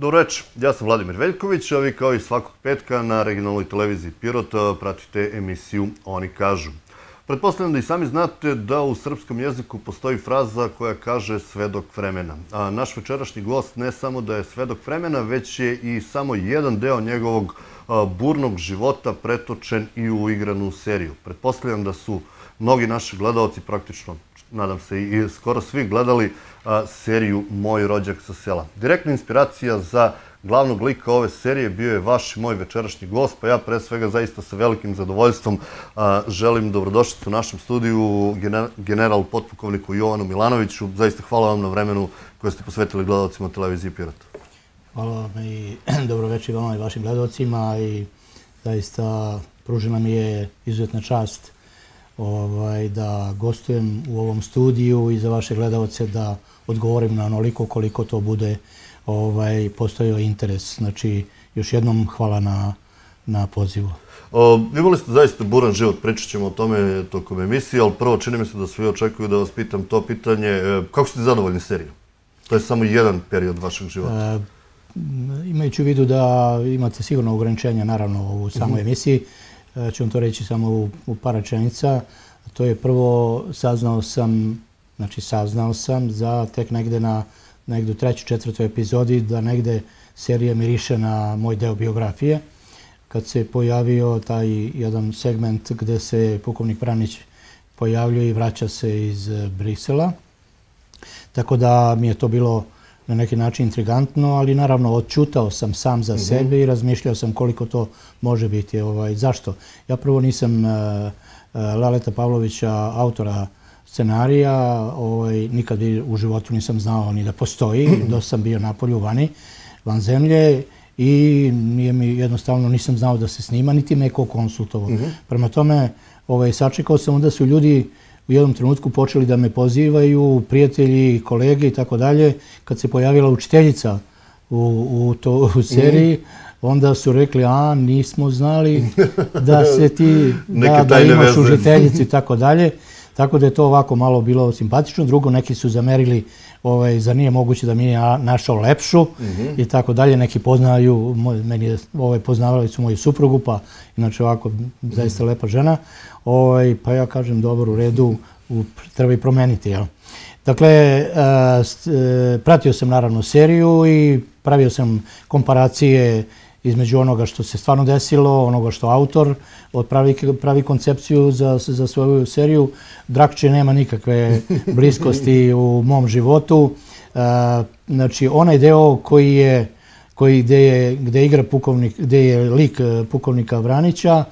Dobro večer, ja sam Vladimir Veljković, a vi kao i svakog petka na regionalnoj televiziji Pirot pratite emisiju Oni kažu. Pretpostavljam da i sami znate da u srpskom jeziku postoji fraza koja kaže svedok vremena. A naš večerašnji gost ne samo da je svedok vremena, već je i samo jedan deo njegovog burnog života pretočen i u igranu seriju. Pretpostavljam da su mnogi naši gledalci praktično nadam se, i skoro svi gledali seriju Moj rođak sa sela. Direktna inspiracija za glavnog lika ove serije bio je vaš i moj večerašnji gost, pa ja pre svega zaista sa velikim zadovoljstvom želim dobrodošljati u našem studiju general potpukovniku Jovanu Milanoviću. Zaista hvala vam na vremenu koje ste posvetili gledalcima televizije Pirata. Hvala vam i dobroveče vam i vašim gledalcima i zaista pružila mi je izuzetna čast učiniti ovaj, da gostujem u ovom studiju i za vaše gledalce da odgovorim na onoliko koliko to bude ovaj, postojao interes. Znači, još jednom hvala na, na pozivu. O, imali ste zaista buran život, pričat ćemo o tome tokom emisije, ali prvo čini mi se da svi očekuju da vas pitam to pitanje. E, kako ste zadovoljni serijom? To je samo jedan period vašeg života. E, imajući u vidu da imate sigurno ograničenja, naravno, u samoj mm emisiji, E, ću vam to reći samo u, u par rečenica. To je prvo, saznao sam, znači saznao sam za tek negde na negde u trećoj, četvrtoj epizodi da negde serija miriše na moj deo biografije. Kad se pojavio taj jedan segment gde se pukovnik Pranić pojavljuje i vraća se iz Brisela. Tako da mi je to bilo na neki način intrigantno, ali naravno odčutao sam sam za mhm. sebe i razmišljao sam koliko to može biti. Ovaj, zašto? Ja prvo nisam e, e, Laleta Pavlovića, autora scenarija, ovaj, nikad u životu nisam znao ni da postoji, dosta sam bio polju vani, van zemlje i jednostavno nisam znao da se snima, niti me je ko konsultovo. Mhm. Prema tome, ovaj, sačekao sam onda su ljudi u jednom trenutku počeli da me pozivaju prijatelji, kolege i tako dalje. Kad se pojavila učiteljica u, u, to, mhm. seriji, onda su rekli, a nismo znali da se ti, da, imaš učiteljici i tako dalje. Tako da je to ovako malo bilo simpatično. Drugo, neki su zamerili, ovaj, za nije moguće da mi je našao lepšu i tako dalje. Neki poznaju, meni je, ovaj, poznavali su moju suprugu, pa inače ovako zaista lepa žena. Ovaj, pa ja kažem, dobro, u redu, treba i promeniti. Jel? Dakle, e, e, pratio sam naravno seriju i pravio sam komparacije između onoga što se stvarno desilo, onoga što autor pravi, pravi koncepciju za, za svoju seriju. Drakče nema nikakve bliskosti u mom životu. E, znači, onaj deo koji je koji gde je, igra pukovnik, gde je lik e, pukovnika Vranića,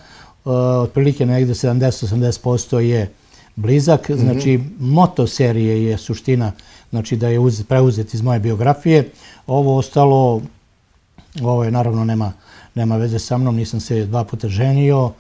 e, otprilike negde 70-80% je blizak. Mhm. Znači, moto serije je suština, znači da je uz, preuzet iz moje biografije. Ovo ostalo, ovo je naravno nema, nema veze sa mnom, nisam se dva puta ženio,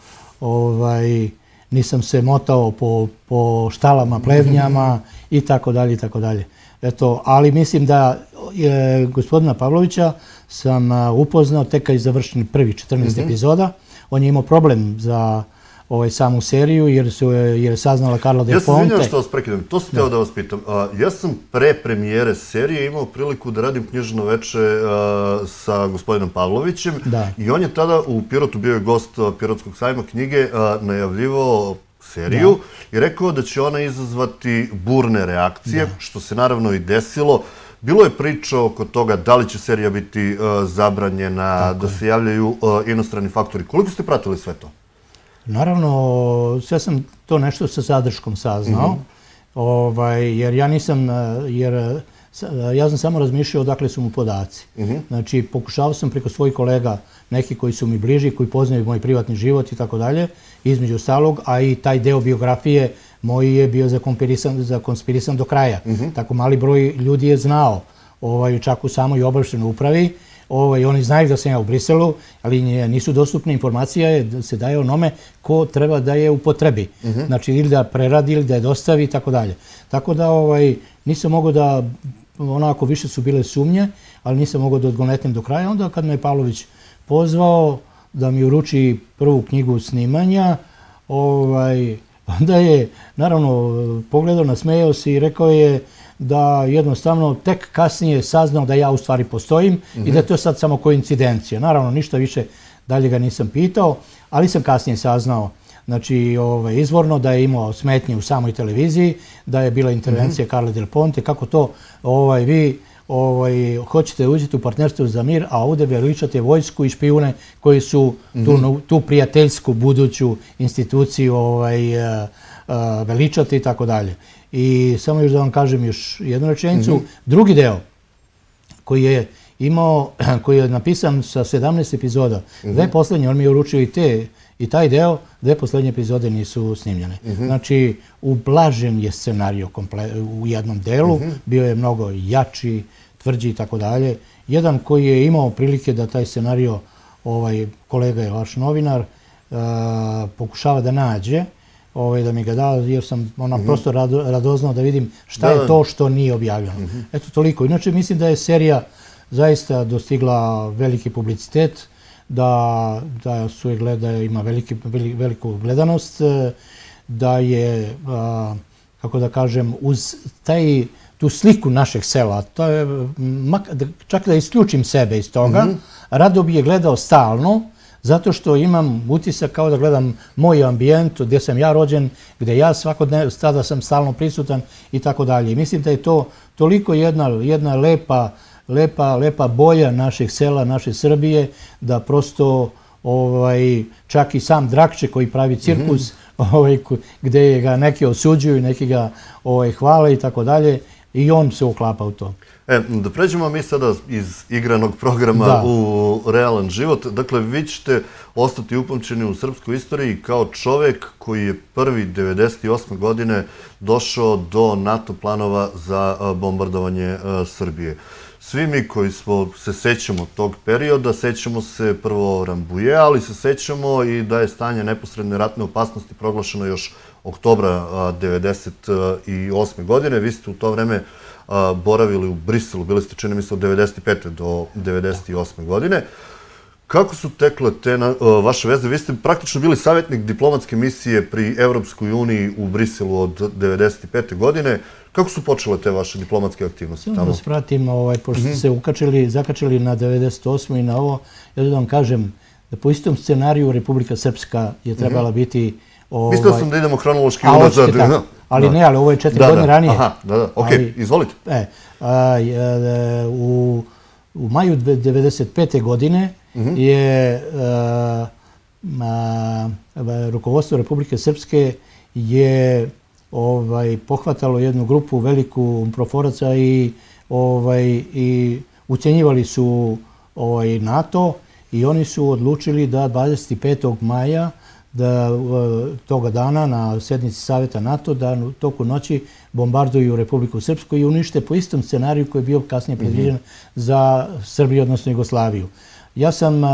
ovaj, nisam se motao po, po štalama, plevnjama i tako dalje i tako dalje. Eto, ali mislim da e, gospodina Pavlovića sam upoznao tek kad je završen prvi 14. Mhm. epizoda. On je imao problem za ovaj, samu seriju jer su jer saznala Karla de Ponte. Ja sam što vas prekidam, to sam teo da vas pitam. ja sam pre premijere serije imao priliku da radim knjižno veče sa gospodinom Pavlovićem i on je tada u Pirotu bio gost Pirotskog sajma knjige a, najavljivo seriju i rekao da će ona izazvati burne reakcije, što se naravno i desilo. Bilo je priča oko toga da li će serija biti zabranjena, da se javljaju inostrani faktori. Koliko ste pratili sve to? Naravno, sve sam to nešto sa zadrškom saznao, mhm. ovaj, jer ja nisam, eh, jer eh, eh, ja sam samo razmišljao odakle su mu podaci. Mm Znači, pokušao sam preko svojih kolega, neki koji su mi bliži, koji poznaju moj privatni život i tako dalje, između ostalog, a i taj deo biografije moj je bio zakonspirisan, zakonspirisan do kraja. Mm -hmm. Tako mali broj ljudi je znao ovaj, čak u samoj obavštenoj upravi, Ovaj, oni znaju da sam ja u Briselu, ali nisu dostupne informacije da se daje onome ko treba da je u potrebi. Mhm. Znači ili da preradi ili da je dostavi i tako dalje. Tako da ovaj, nisam mogo da, onako više su bile sumnje, ali nisam mogo da odgonetim do kraja. Onda kad me je Pavlović pozvao da mi uruči prvu knjigu snimanja, ovaj, onda je naravno pogledao na smejao se i rekao je da jednostavno tek kasnije je saznao da ja u stvari postojim i da mhm. to je sad samo koincidencija. Naravno, ništa više dalje ga nisam pitao, ali sam kasnije saznao znači, ovaj, izvorno da je imao smetnje u samoj televiziji, da je bila intervencija Karla mhm. Del Ponte, kako to ovaj, vi ovaj, hoćete uđeti u partnerstvo za mir, a ovdje veličate vojsku i špijune koji su tu, mhm. tu prijateljsku buduću instituciju ovaj, eh, eh, veličati i tako dalje. I samo još da vam kažem još jednu rečenicu. Mhm. Drugi deo koji je imao, koji je napisan sa 17 epizoda, mm dve posljednje, on mi je uručio i te, i taj deo, dve posljednje epizode nisu snimljene. Mhm. Znači, ublažen je scenariju u jednom delu, mhm. bio je mnogo jači, tvrđi i tako dalje. Jedan koji je imao prilike da taj scenario, ovaj kolega je vaš novinar, pokušava da nađe, ovaj, da mi ga da, jer sam ona mhm. prosto radoznao da vidim šta je to što nije objavljeno. Mhm. Eto toliko. Inače, mislim da je serija zaista dostigla veliki publicitet, da, da su je gledaju, ima veliki, veliku gledanost, e, da je, kako da kažem, uz taj tu sliku našeg sela, to je, čak da isključim sebe iz toga, mhm. rado bi je gledao stalno, Zato što imam utisak kao da gledam moj ambijent, gdje sam ja rođen, gdje ja svakodnevno tada sam stalno prisutan i tako dalje. Mislim da je to toliko jedna, jedna lepa, lepa, lepa boja naših sela, naše Srbije, da prosto ovaj, čak i sam Drakče koji pravi mhm. cirkus, ovaj, gdje ga neki osuđuju, neki ga ovaj, hvale i tako dalje, i on se uklapa u to. E, da pređemo mi sada iz igranog programa u realan život. Dakle, vi ćete ostati upomćeni u srpskoj istoriji kao čovek koji je prvi 1998. godine došao do NATO planova za e, bombardovanje e, Srbije. Svi mi koji se sećamo tog perioda, sećamo se prvo Rambuje, ali se sećamo i da je stanje neposredne ratne opasnosti proglašeno još oktobra 1998. godine. Vi ste u to vreme učinili boravili u Briselu, bili ste čini mi od 95. do 98. godine. Kako su tekle te vaše veze? Vi ste praktično bili savjetnik diplomatske misije pri Evropskoj uniji u Briselu od 95. godine. Kako su počele te vaše diplomatske aktivnosti tamo? Sada spratim, ovaj, pošto ste mhm. se zakačili na 98. i na ovo, ja da vam kažem da po istom scenariju Republika Srpska je mhm. trebala biti... Mislio sam ovaj, da idemo hronološki unazad ali ne, ali ovo je četiri godine ranije. Aha, da, da, ok, izvolite. E, e u maju 1995. godine mhm. je e, rukovodstvo Republike Srpske je ovaj, pohvatalo jednu grupu veliku proforaca i ovaj, ucjenjivali su ovaj, NATO i oni su odlučili da 25. maja da e, toga dana na sednici Saveta NATO da u toku noći bombarduju Republiku Srpsku i unište po istom scenariju koji je bio kasnije mhm. predviđen za Srbiju, odnosno Jugoslaviju. Ja sam e,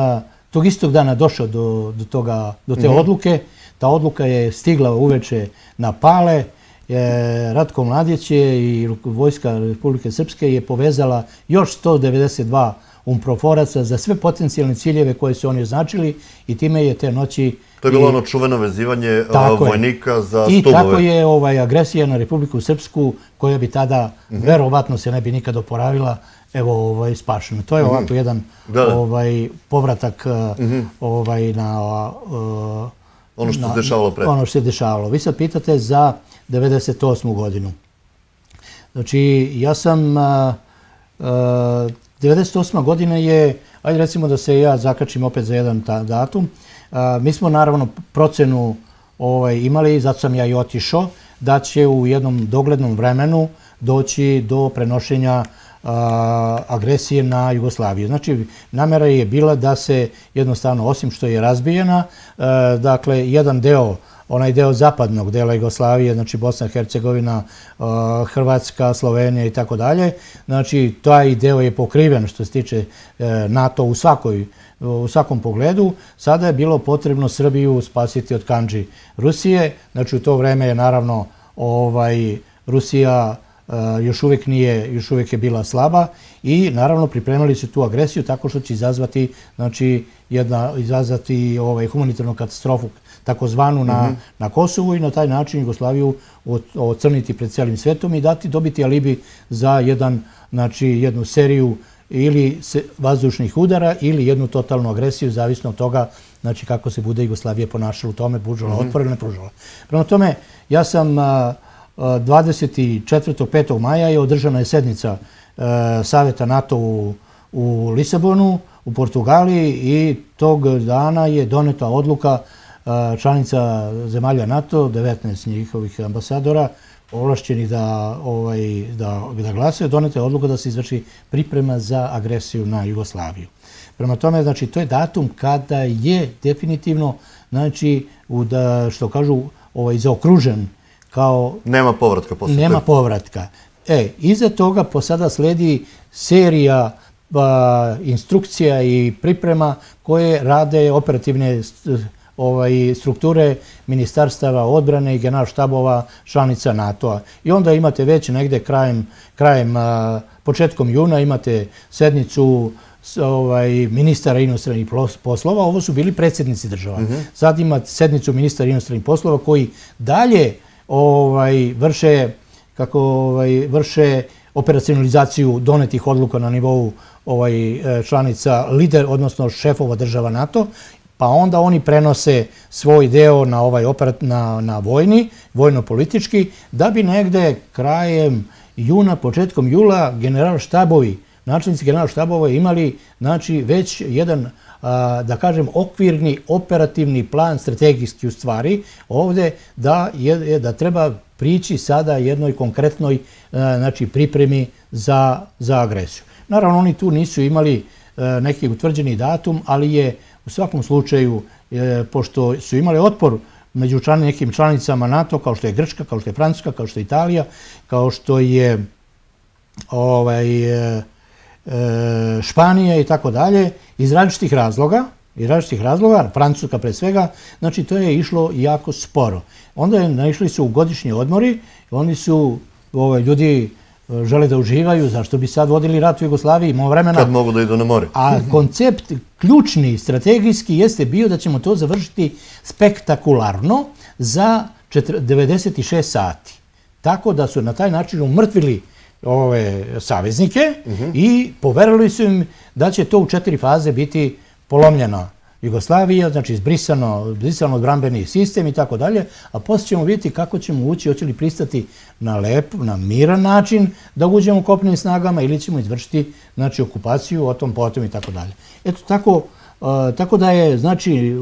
tog istog dana došao do, do, toga, do te mhm. odluke. Ta odluka je stigla uveče na pale. E, Ratko Mladić je i vojska Republike Srpske je povezala još 192 umproforaca za sve potencijalne ciljeve koje su oni označili i time je te noći... To je bilo ono čuveno vezivanje e, vojnika za stubove. I tako je ovaj, agresija na Republiku Srpsku koja bi tada mhm. verovatno se ne bi nikada oporavila evo ovaj, spašeno. To je mhm. ovako jedan ovaj, povratak e, mhm. na... E, ono što se dešavalo pre. Ono što se dešavalo. Vi sad pitate za 98. godinu. Znači, ja sam 98. godine je, ajde recimo da se ja zakačim opet za jedan ta datum, mi smo naravno procenu ovaj, imali, zato sam ja i otišao, da će u jednom doglednom vremenu doći do prenošenja agresije na Jugoslaviju. Znači, namera je bila da se jednostavno, osim što je razbijena, dakle, jedan deo onaj deo zapadnog dela Jugoslavije, znači Bosna, Hercegovina, uh, Hrvatska, Slovenija i tako dalje. Znači, taj deo je pokriven što se tiče uh, NATO u svakoj uh, u svakom pogledu, sada je bilo potrebno Srbiju spasiti od kanđi Rusije. Znači, u to vreme je naravno ovaj, Rusija još uvijek nije, još uvijek je bila slaba i naravno pripremili su tu agresiju tako što će izazvati, znači, jedna, izazvati ovaj, humanitarnu katastrofu takozvanu mhm. na Kosovu i na taj način Jugoslaviju ocrniti pred cijelim svetom i dati dobiti alibi za jedan, znači jednu seriju ili vazdušnih udara ili jednu totalnu agresiju, zavisno od toga znači kako se bude Jugoslavije ponašala u tome, buđala, mhm. otvorila, ne pružala. Prema tome, ja sam 24. 5. maja je održana je sednica e, Saveta NATO u Lisabonu, u Portugaliji i tog dana je doneta odluka da članica zemalja NATO, 19 njihovih ambasadora, ovlašćeni da, ovaj, da, da glasaju, donete odluku da se izvrši priprema za agresiju na Jugoslaviju. Prema tome, znači, to je datum kada je definitivno, znači, u da, što kažu, ovaj, zaokružen kao... Nema povratka posle. Nema povratka. E, iza toga po sada sledi serija instrukcija i priprema koje rade operativne ovaj, strukture ministarstava odbrane i štabova članica NATO-a. I onda imate već negde krajem, krajem početkom juna imate sednicu ovaj, ministara inostranih poslova, ovo su bili predsjednici država. Mm -hmm. Sad imate sednicu ministara inostranih poslova koji dalje ovaj, vrše kako ovaj, vrše operacionalizaciju donetih odluka na nivou ovaj e, članica lider odnosno šefova država NATO pa onda oni prenose svoj deo na ovaj operat, na, na vojni, vojno-politički, da bi negde krajem juna, početkom jula, general štabovi, načelnici general štabova imali znači, već jedan, da kažem, okvirni operativni plan, strategijski u stvari, ovde da, je, da treba prići sada jednoj konkretnoj e, znači, pripremi za, za agresiju. Naravno, oni tu nisu imali e, neki utvrđeni datum, ali je U svakom slučaju, e, pošto su imali otpor među nekim članicama NATO, kao što je Grčka, kao što je Francuska, kao što je Italija, kao što je ovaj, e, e, Španija i tako dalje, iz različitih razloga, i različitih razloga, Francuska pred svega, znači to je išlo jako sporo. Onda je naišli su u godišnji odmori, oni su ovaj, ljudi, žele da uživaju, zašto bi sad vodili rat u Jugoslaviji, imao vremena. Kad mogu da idu na more. A koncept ključni, strategijski, jeste bio da ćemo to završiti spektakularno za 96 sati. Tako da su na taj način umrtvili ove saveznike mhm. i poverili su im da će to u četiri faze biti polomljeno. Jugoslavija, znači izbrisano odbrambeni sistem i tako dalje, a poslije ćemo vidjeti kako ćemo ući, hoće li pristati na lep, na miran način da uđemo u kopnim snagama ili ćemo izvršiti znači, okupaciju o tom potom i tako dalje. Eto, tako, tako da je znači e,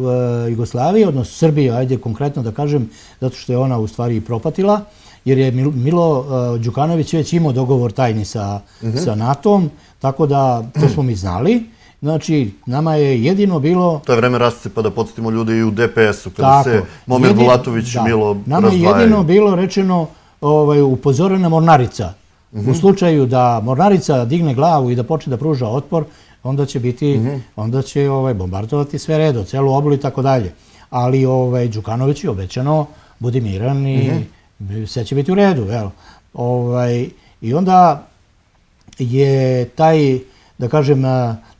Jugoslavija, odnosno Srbija, ajde konkretno da kažem, zato što je ona u stvari propatila, jer je Milo e, Đukanović već imao dogovor tajni sa, mhm. sa NATO-om, tako da to smo mi znali. Znači, nama je jedino bilo... To je vreme rastice pa da podsjetimo ljude i u DPS-u, kada se Momir Bulatović milo razdvajaju. Nama je jedino bilo rečeno ovaj, upozorena mornarica. U mhm. slučaju da mornarica digne glavu i da počne da pruža otpor, onda će biti, mhm. onda će ovaj, bombardovati sve redo, celu obolu i tako dalje. Ali ovaj, Đukanović je obećano, budi miran i mhm. sve će biti u redu. I onda je taj, da kažem,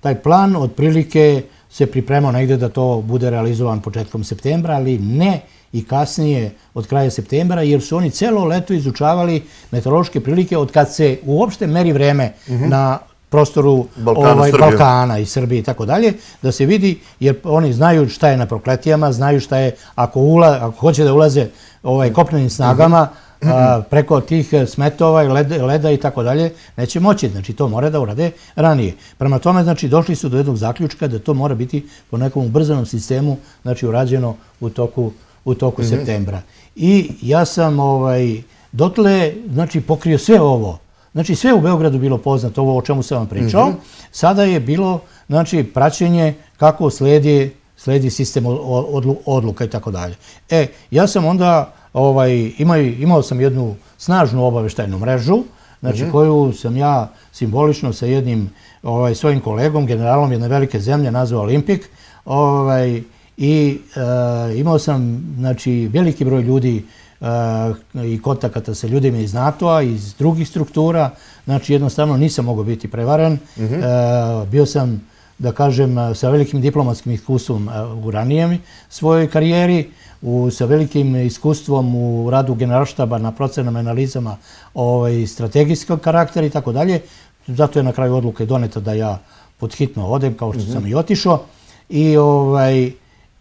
taj plan otprilike se pripremao negde da to bude realizovan početkom septembra, ali ne i kasnije od kraja septembra, jer su oni celo leto izučavali meteorološke prilike od kad se uopšte meri vreme mhm. na prostoru ovaj, Balkana, i Srbije i tako dalje, da se vidi, jer oni znaju šta je na prokletijama, znaju šta je ako, ula, ako hoće da ulaze ovaj, kopnenim snagama, mhm preko tih e, smetova i leda i tako dalje, neće moći. Znači, to mora da urade ranije. Prema tome, znači, došli su do jednog zaključka da to mora biti po nekom ubrzanom sistemu, znači, urađeno u toku mhm. septembra. I ja sam ovaj, dotle, znači, pokrio sve ovo. Znači, sve u Beogradu bilo poznato, ovo o čemu sam vam pričao. Mhm. Sada je bilo, znači, praćenje kako slijedi sistem odluka i tako dalje. E, ja sam onda ovaj, imao, imao sam jednu snažnu obaveštajnu mrežu, znači mhm. koju sam ja simbolično sa jednim ovaj, svojim kolegom, generalom jedne velike zemlje, nazvao Olimpik, ovaj, i eh, imao sam znači, veliki broj ljudi eh, i kontakata sa ljudima iz NATO-a, iz drugih struktura, znači jednostavno nisam mogao biti prevaren, mhm. eh, bio sam da kažem, eh, sa velikim diplomatskim iskustvom eh, u ranijem svojoj karijeri, sa velikim iskustvom u radu generalštaba na procenama analizama ovaj, strategijskog karaktera i tako dalje. Zato je na kraju odluke doneta da ja podhitno odem kao što sam mhm. i otišao. I ovaj,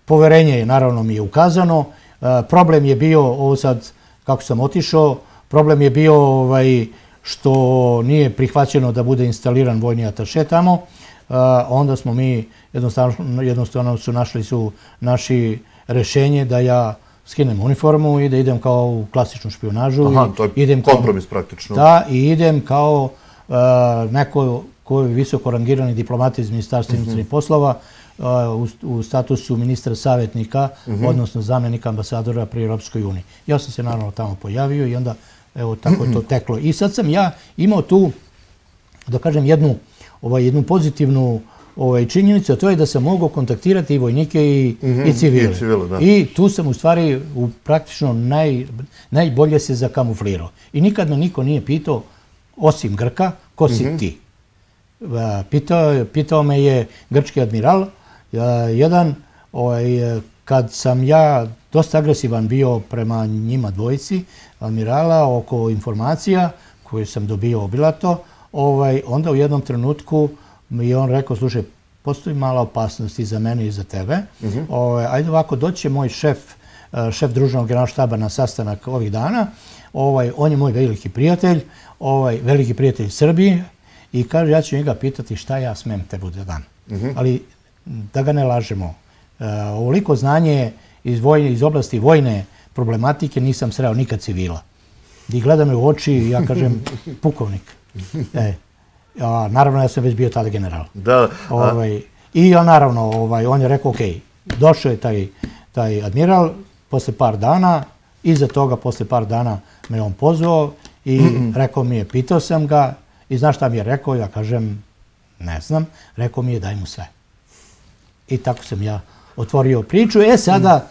poverenje je naravno mi je ukazano. Eh, problem je bio, ovo sad kako sam otišao, problem je bio ovaj, što nije prihvaćeno da bude instaliran vojni ataše tamo onda smo mi jednostavno su našli su naši rešenje da ja skinem uniformu i da idem kao u klasičnu špionažu. Aha, to je idem kompromis praktično. Da, i idem kao uh, neko koji je visoko rangirani diplomat iz Ministarstva mm poslova e, u, statusu ministra savjetnika, mhm. odnosno zamjenika ambasadora pri Europskoj uniji. Ja sam se naravno tamo pojavio i onda evo, tako je to teklo. I sad sam ja imao tu, da kažem, jednu ovaj, jednu pozitivnu ovaj, činjenicu, a to je da sam mogao kontaktirati i vojnike i, mhm, i civile. I, tu sam u stvari u praktično naj, najbolje se zakamuflirao. I nikad me niko nije pitao, osim Grka, ko si mhm. ti? A, pitao, me je grčki admiral, jedan, ovaj, kad sam ja dosta agresivan bio prema njima dvojici, admirala oko informacija koje sam dobio obilato, uh, ovaj, onda u jednom trenutku mi je on rekao, slušaj, postoji mala opasnost i za mene i za tebe. Mhm. ovaj, ajde ovako, doći doće moj šef, eh, šef družnog generalštaba na sastanak ovih dana. Ovaj, on je moj veliki prijatelj, ovaj, veliki prijatelj Srbije. I kaže, ja ću njega pitati šta ja smem te bude dan. Mhm. Ali da ga ne lažemo. Eh, ovoliko znanje iz, vojne, iz oblasti vojne problematike nisam sreo nikad civila. I gleda me u oči i ja kažem, pukovnik e, a, naravno, ja sam već bio tada general. Da. Ovaj, I ja naravno, ovaj, on je rekao, ok, došao je taj, taj admiral, posle par dana, iza toga, posle par dana, me on pozvao i rekao mi je, pitao sam ga, i znaš šta mi je rekao, ja kažem, ne znam, rekao mi je, daj mu sve. I tako sam ja otvorio priču. E, sada...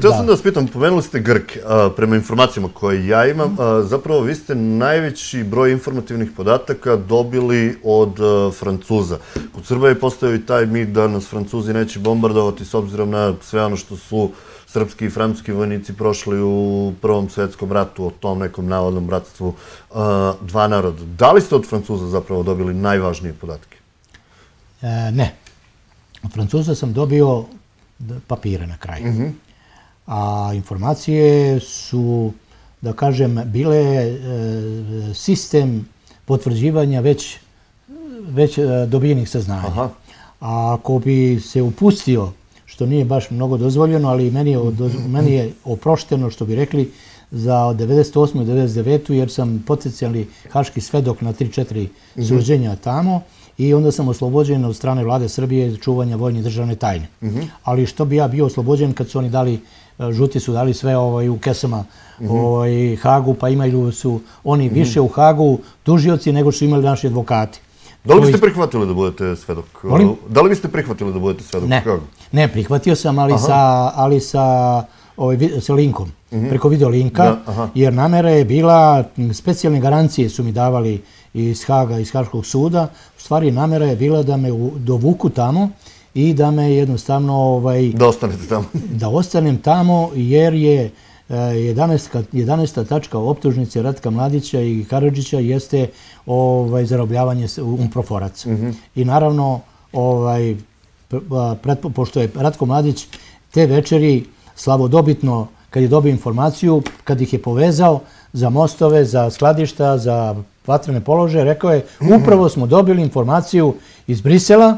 Htio sam da vas pitam, pomenuli ste Grke prema informacijama koje ja imam. Zapravo, vi ste najveći broj informativnih podataka dobili od Francuza. U Srbiji postoje i taj mit da nas Francuzi neće bombardovati s obzirom na sve ono što su srpski i francuski vojnici prošli u Prvom svjetskom ratu o tom nekom navodnom bratstvu dva naroda. Da li ste od Francuza zapravo dobili najvažnije podatke? E, ne. Ne. Francuza sam dobio papire na kraju. Mm A informacije su, da kažem, bile e, sistem potvrđivanja već, već e, dobijenih saznanja. Aha. A ako bi se upustio, što nije baš mnogo dozvoljeno, ali meni je, mhm. meni je oprošteno, što bi rekli, za 98. i 99. jer sam potencijalni haški svedok na 3-4 mm suđenja tamo i onda sam oslobođen od strane vlade Srbije za čuvanje vojne državne tajne. Uh Ali što bi ja bio oslobođen kad su oni dali, e, žuti su dali sve ovaj, u kesama mhm. ovaj, Hagu, pa imaju su oni mhm. više u Hagu tužioci nego što su imali naši advokati. Da li biste prihvatili da budete svedok? Da li biste prihvatili da budete svedok? Ne, ne prihvatio sam, ali sa, ali sa ovaj, sa linkom, preko video linka, jer namera je bila, specijalne garancije su mi davali iz Haga, iz Haškog suda, u stvari namera je bila da me dovuku tamo i da me jednostavno... Ovaj, da ostanete tamo. da ostanem tamo jer je 11. Eh, tačka optužnice Ratka Mladića i Karadžića jeste ovaj, zarobljavanje u proforac. Mhm. I naravno, ovaj, pošto je Ratko Mladić te večeri slavodobitno, kad je dobio informaciju, kad ih je povezao za mostove, za skladišta, za vatrene položaje, rekao je, upravo smo dobili informaciju iz Brisela,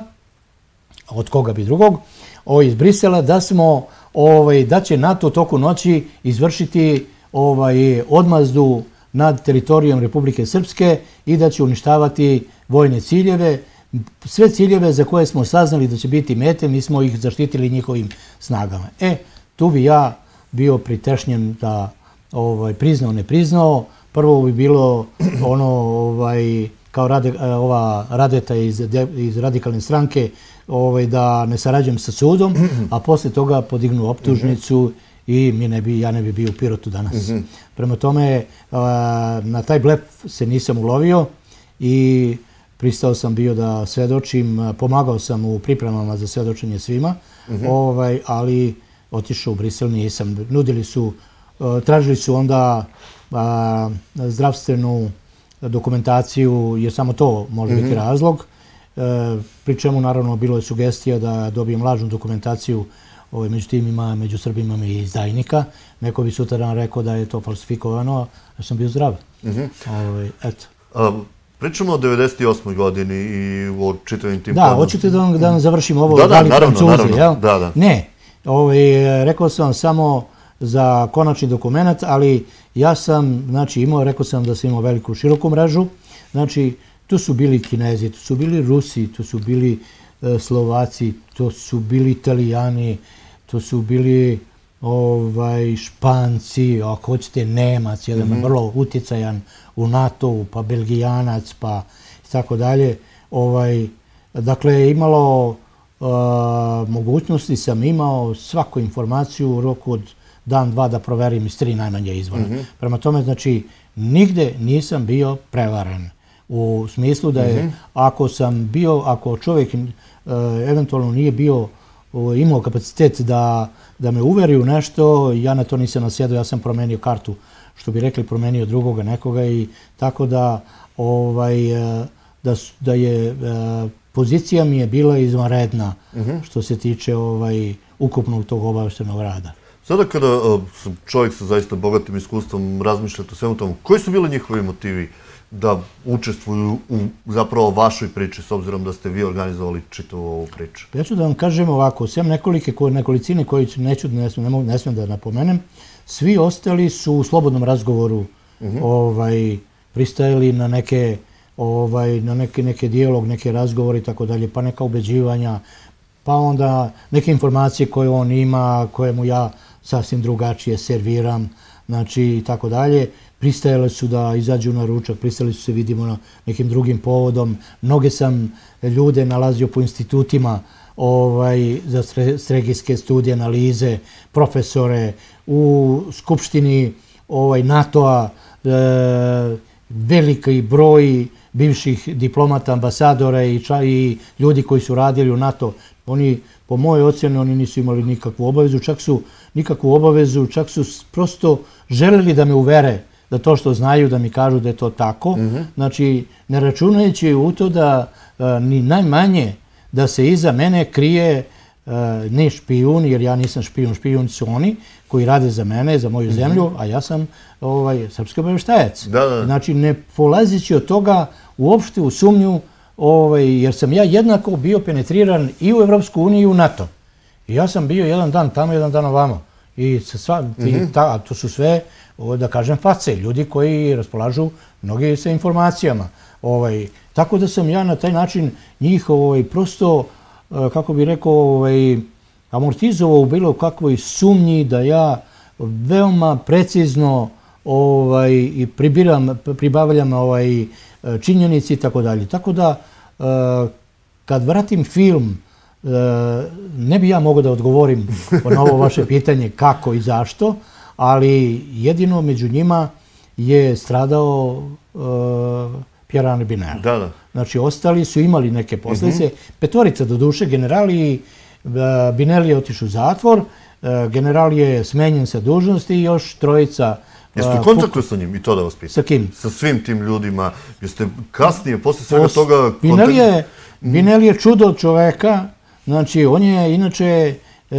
od koga bi drugog, o, iz Brisela, da smo, ovaj, da će NATO toku noći izvršiti ovaj, odmazdu nad teritorijom Republike Srpske i da će uništavati vojne ciljeve, sve ciljeve za koje smo saznali da će biti mete, mi smo ih zaštitili njihovim snagama. E, tu bi ja bio pritešnjen da ovaj, priznao, ne priznao, prvo bi bilo ono ovaj kao rade, eh, ova radeta iz, iz radikalne stranke ovaj da ne sarađujem sa sudom a posle toga podignu optužnicu i mi ne bi ja ne bi bio u pirotu danas prema tome eh, na taj blef se nisam ulovio i pristao sam bio da svedočim pomagao sam u pripremama za svedočenje svima ovaj ali otišao u Brisel nisam nudili su eh, tražili su onda a, zdravstvenu dokumentaciju, je samo to može biti mhm. razlog. E, pri čemu, naravno, bilo je sugestija da dobijem lažnu dokumentaciju, ove, ovaj, međutim ima među Srbima i izdajnika. Neko bi sutradan rekao da je to falsifikovano, a sam bio zdrav. Mm -hmm. eto. Pričamo o 98. godini i o čitavim tim... Da, hoćete da vam da završim ovo? Da, li da naravno, Francuzi, naravno. Da, da. Ne, ovaj, rekao sam vam samo za konačni dokument, ali ja sam, znači, imao, rekao sam da sam imao veliku široku mrežu, znači, tu su bili Kinezi, tu su bili Rusi, tu su bili e, Slovaci, tu su bili Italijani, tu su bili ovaj, Španci, ako hoćete, Nemac, jedan mm -hmm. vrlo utjecajan u NATO, pa Belgijanac, pa tako dalje. Ovaj, dakle, imalo e, mogućnosti sam imao svaku informaciju u roku od dan, dva da proverim iz tri najmanje izvora. Prema tome, znači, nigde nisam bio prevaren. U smislu da je, ako sam bio, ako čovjek eh, eventualno nije bio, eh, imao kapacitet da me uveri u nešto, ja na to nisam nasjedao, ja sam promenio kartu, što bi rekli, promenio drugoga nekoga i tako da ovaj, eh, da je pozicija mi je bila izvanredna mhm. što se tiče ovaj, ukupnog tog obavstvenog rada. Sada kada e, čovjek sa zaista bogatim iskustvom razmišljati o svemu tomu, koji su bile njihovi motivi da učestvuju u zapravo vašoj priči, s obzirom da ste vi organizovali čitavu ovu priču? Ja ću da vam kažem ovako, sem nekolike nekolicine koje neću, ne, smijem, ne, smijem da napomenem, svi ostali su u slobodnom razgovoru mhm. ovaj, pristajali na neke ovaj, na neke, neke dijalog, neke razgovori i tako dalje, pa neka ubeđivanja, pa onda neke informacije koje on ima, koje mu ja sasvim drugačije serviram, znači i tako dalje. Pristajale su da izađu na ručak, pristajali su se vidimo na nekim drugim povodom. Mnoge sam ljude nalazio po institutima ovaj, za stregijske studije, analize, profesore u skupštini ovaj, NATO-a, e, veliki broj bivših diplomata, ambasadora i, i ljudi koji su radili u NATO, oni po mojoj ocjeni oni nisu imali nikakvu obavezu, čak su nikakvu obavezu, čak su prosto želeli da me uvere da to što znaju, da mi kažu da je to tako. Mhm. Znači, ne računajući u to da e, ni najmanje da se iza mene krije e, ne špijun, jer ja nisam špijun, špijun su oni koji rade za mene, za moju mhm. zemlju, a ja sam ovaj, srpski obaveštajac. Znači, ne polazići od toga uopšte u sumnju Ovaj, jer sam ja jednako bio penetriran i u Evropsku uniju i u NATO. I ja sam bio jedan dan tamo, jedan dan ovamo. I sva, ti, mhm. ta, to su sve, da kažem, face, ljudi koji raspolažu mnogi sa informacijama. Ovaj, tako da sam ja na taj način njih ovaj, prosto, e, kako bih rekao, ovaj, amortizovao u bilo kakvoj sumnji da ja veoma precizno ovaj, pribiram, pribavljam ovaj, E, činjenici i tako dalje. Tako da, e, kad vratim film, e, ne bi ja mogo da odgovorim na ovo vaše pitanje kako i zašto, ali jedino među njima je stradao Pjeran Binar. Da, da. Znači, ostali su imali neke posljedice. Mhm. Petorica do duše, generali Binelli je otišu u zatvor, general je smenjen sa dužnosti i još trojica Jeste u kontaktu sa njim i to da vas pitam? Sa kim? Sa svim tim ljudima. Jeste kasnije, posle svega toga... Kontakt... Binel je, Binel mm. je čudo čoveka. Znači, on je inače e,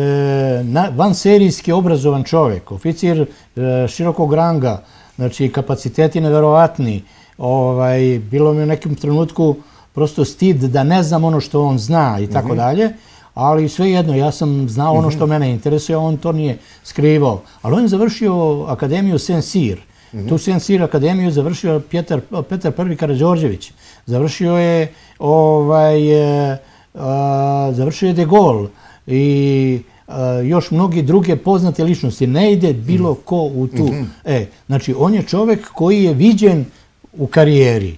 van serijski obrazovan čovek. Oficir e, širokog ranga. Znači, kapaciteti nevjerovatni. Ovaj, bilo mi u nekom trenutku prosto stid da ne znam ono što on zna i tako mhm. dalje ali sve jedno, ja sam znao ono što mhm. mene interesuje, on to nije skrivao. Ali on je završio akademiju Sensir. Mhm. Tu Sensir akademiju završio Petar I. Karadžorđević. Završio je ovaj, e, završio je De Gaulle i e, još mnogi druge poznate ličnosti. Ne ide bilo mhm. ko u tu. E, znači, on je čovek koji je viđen u karijeri.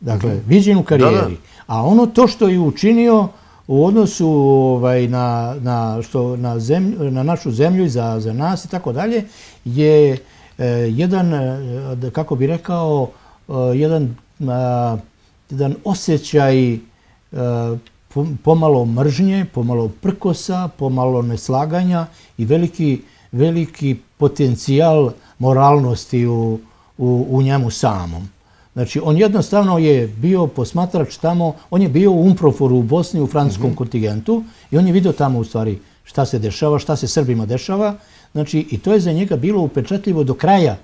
Dakle, viđen u karijeri. A ono to što je učinio, u odnosu ovaj, na, na, što, na, zemlju, na našu zemlju i za, za nas i tako dalje je e, jedan, e, kako bi rekao, e, jedan, jedan osjećaj pomalo mržnje, pomalo prkosa, pomalo neslaganja i veliki, veliki potencijal moralnosti u, u, u njemu samom. Znači, on jednostavno je bio posmatrač tamo, on je bio u Umproforu u Bosni, u franskom mhm. kontingentu i on je vidio tamo u stvari šta se dešava, šta se Srbima dešava. Znači, i to je za njega bilo upečatljivo do kraja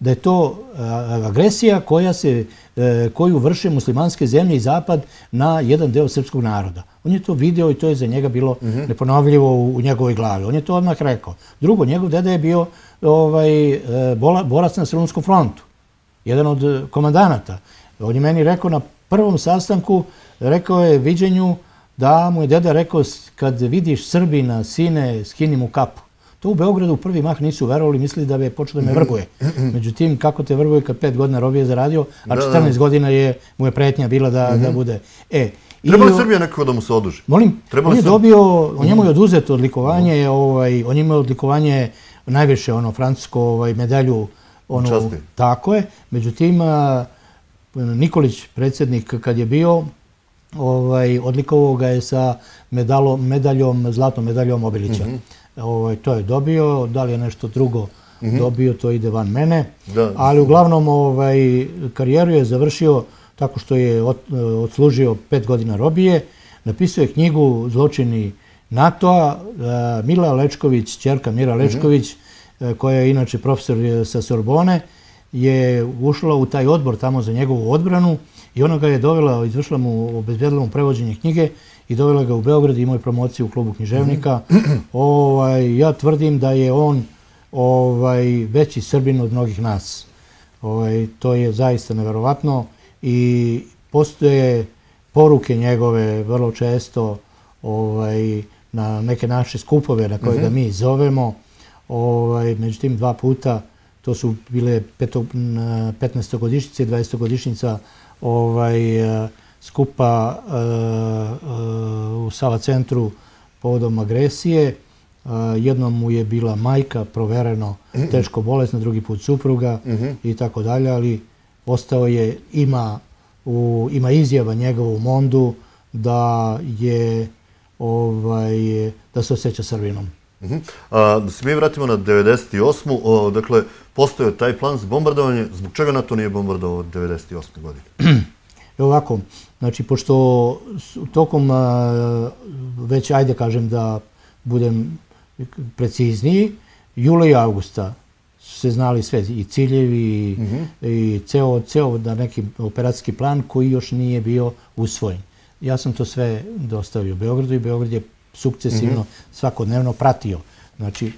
da je to agresija koja se, e, koju vrše muslimanske zemlje i zapad na jedan deo srpskog naroda. On je to video i to je za njega bilo mm neponovljivo u, u njegovoj glavi. On je to odmah rekao. Drugo, njegov deda je bio ovaj, e, borac na Srpskom frontu jedan od eh, komandanata. On je meni rekao na prvom sastanku, rekao je viđenju da mu je deda rekao kad vidiš Srbina, sine, skini mu kapu. To u Beogradu u prvi mah nisu verovali, mislili da bi počeo da me vrbuje. Međutim, kako te vrbuje kad pet godina robije za radio, a 14 godina je, mu je pretnja bila da, da mhm. bude. E, Treba li Srbija nekako da mu se oduži? Molim, Trebali on je dobio, on njemu je mhm. oduzeto odlikovanje, ovaj, on je imao odlikovanje najviše ono, francusko ovaj, medalju ono, tako je. Međutim, e, Nikolić, predsjednik, kad je bio, ovaj, odlikovao ga je sa medalo, medaljom, zlatnom medaljom Obilića. Mm -hmm. ovaj, to je dobio, da li je nešto drugo mm -hmm. dobio, to ide van mene. Da. Ali uglavnom, ovaj, karijeru je završio tako što je od, odslužio pet godina robije. Napisao je knjigu Zločini NATO-a. E, Mila Lečković, čerka Mira mhm. Lečković, mm -hmm E, koja je inače profesor e, sa Sorbone, je ušla u taj odbor tamo za njegovu odbranu i ona ga je dovela, izvršila mu, obezbjedila mu prevođenje knjige i dovela ga u Beograd i imao je promociju u klubu književnika. Mhm. ovaj, ja tvrdim da je on ovaj veći srbin od mnogih nas. Ovaj, to je zaista neverovatno i postoje poruke njegove vrlo često ovaj, na neke naše skupove na koje ga mhm. mi zovemo ovaj, međutim dva puta, to su bile 15-godišnjice, 20-godišnjica ovaj, e, skupa e, e, u sala centru povodom agresije. jednom mu je bila majka provereno mhm. teško bolesna, drugi put supruga mhm. i tako dalje, ali ostao je, ima, ima izjava njegovu mondu da je ovaj, da se osjeća srvinom. Mhm. Da se mi vratimo na 98. Dakle, postoje taj plan za bombardovanje. Zbog čega NATO nije bombardovao 98. godine? Evo ovako, znači, pošto tokom, već ajde kažem da budem precizniji, jula i augusta su se znali sve i ciljevi i mhm. ceo neki operacijski plan koji još nije bio usvojen. Ja sam to sve dostavio u Beogradu i Beograd je sukcesivno, svakodnevno pratio. Znači,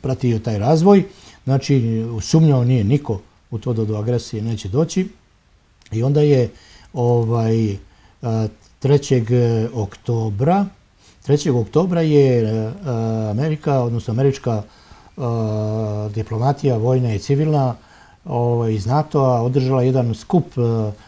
pratio taj razvoj. Znači, sumnjao nije niko u to da do agresije neće doći. I onda je ovaj, 3. oktobra 3. oktobra je Amerika, odnosno američka diplomatija vojna i civilna ovaj, iz NATO-a održala jedan skup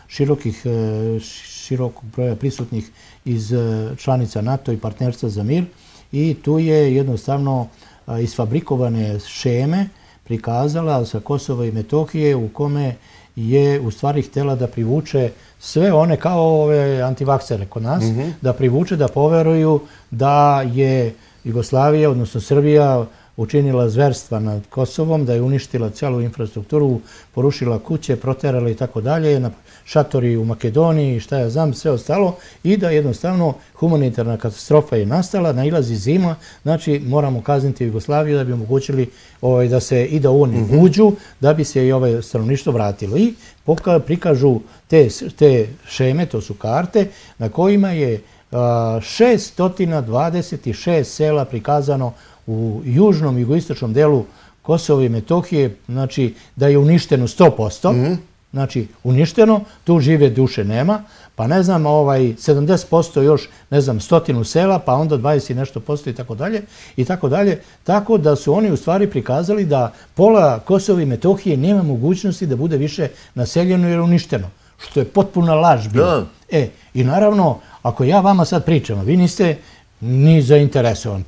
širokih, e, širokog broja prisutnih iz eh, članica NATO i partnerstva za mir i tu je jednostavno eh, isfabrikovane šeme prikazala sa Kosova i Metohije u kome je u stvari htjela da privuče sve one kao ove antivaksere kod nas, mhm. da privuče, da poveruju da je Jugoslavija, odnosno Srbija, učinila zverstva nad Kosovom, da je uništila celu infrastrukturu, porušila kuće, proterala i tako dalje, na šatori u Makedoniji i šta ja znam, sve ostalo i da jednostavno humanitarna katastrofa je nastala, nailazi zima, znači moramo kazniti Jugoslaviju da bi omogućili ovaj, da se i da oni mhm. uđu, da bi se i ovaj stanovništvo vratilo. I poka prikažu te, te šeme, to su karte, na kojima je 626 sela prikazano u južnom i jugoistočnom delu Kosova i Metohije, znači da je uništeno 100%, mhm. znači uništeno, tu žive duše nema, pa ne znam, 70% ovaj, još, ne znam, stotinu sela, pa onda 20 i nešto posto i tako dalje, i tako dalje, tako da su oni u stvari prikazali da pola Kosova i Metohije nema mogućnosti da bude više naseljeno jer je uništeno, što je potpuna laž bila. E, i naravno, ako ja vama sad pričam, vi niste ni zainteresovan.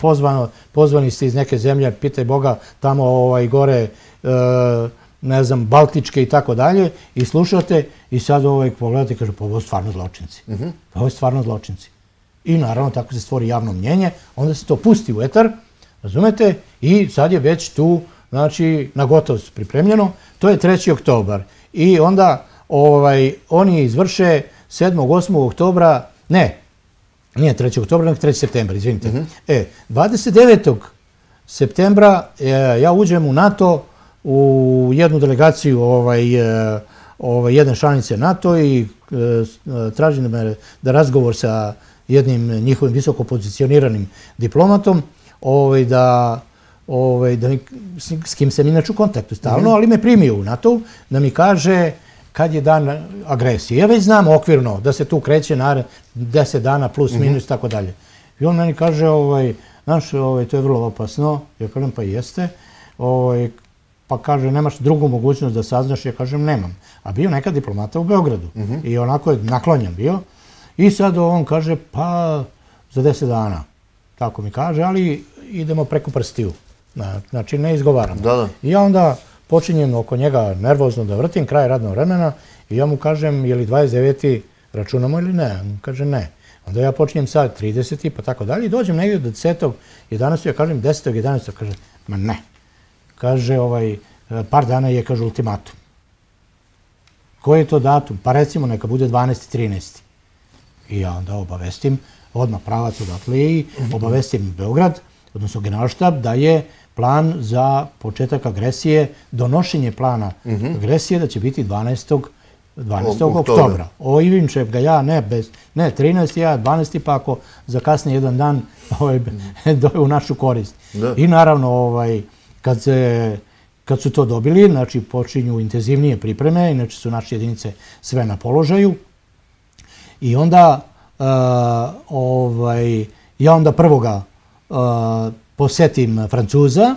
Pozvani ste iz neke zemlje, pitaj Boga, tamo ovaj, gore, e, ne znam, Baltičke i tako dalje, i slušate i sad ovaj, pogledate i kaže, pa ovo je stvarno zločinci. Mhm. Pa ovo je stvarno zločinci. I naravno tako se stvori javno mnjenje, onda se to pusti u etar, razumete, i sad je već tu, znači, na gotovo su pripremljeno. To je 3. oktobar. I onda ovaj, oni izvrše 7. 8. oktobra, ne, Nije 3. oktobra, nego 3. Mhm. E, septembra, izvinite. E, 29. septembra ja uđem u NATO u jednu delegaciju ovaj, e, ovaj, jedne šanice NATO i e, tražim da, me, da razgovor sa jednim njihovim visoko pozicioniranim diplomatom ovaj, da ovaj, da s, s kim sam inače u kontaktu stalno, mhm. ali me primio u NATO da mi kaže kad je dan agresije. Ja već znam okvirno da se tu kreće na 10 dana plus mhm. minus i tako dalje. I on meni kaže, ovaj, znaš, ovaj, to je vrlo opasno. Ja kažem, pa jeste. Ovaj, pa kaže, nemaš drugu mogućnost da saznaš. Ja kažem, nemam. A bio nekad diplomata u Beogradu. Mhm. I onako je naklonjen bio. I sad on kaže, pa za 10 dana. Tako mi kaže, ali idemo preko prstiju. Znači, ne izgovaramo. Da, da. I onda počinjem oko njega nervozno da vrtim kraj radnog vremena i ja mu kažem je li 29. računamo ili ne. On kaže ne. Onda ja počinjem sad 30. pa tako dalje i dođem negdje do 10. 11. ja kažem 10. 11. kaže ma ne. Kaže ovaj par dana je kaže ultimatum. Koji je to datum? Pa recimo neka bude 12. 13. I ja onda obavestim odmah pravac odatle i obavestim Beograd, odnosno generalštab, da je plan za početak agresije, donošenje plana mhm. agresije da će biti 12. oktobra. O Ivinčev ga ja, ne, 13. ja, 12. pa ako za kasnije jedan dan ovaj, mhm. doje u našu korist. I naravno, ovaj, kad se... Kad su to dobili, znači počinju intenzivnije pripreme, inače su naše jedinice sve na položaju. I onda eh, ovaj, ja onda prvoga eh, posetim Francuza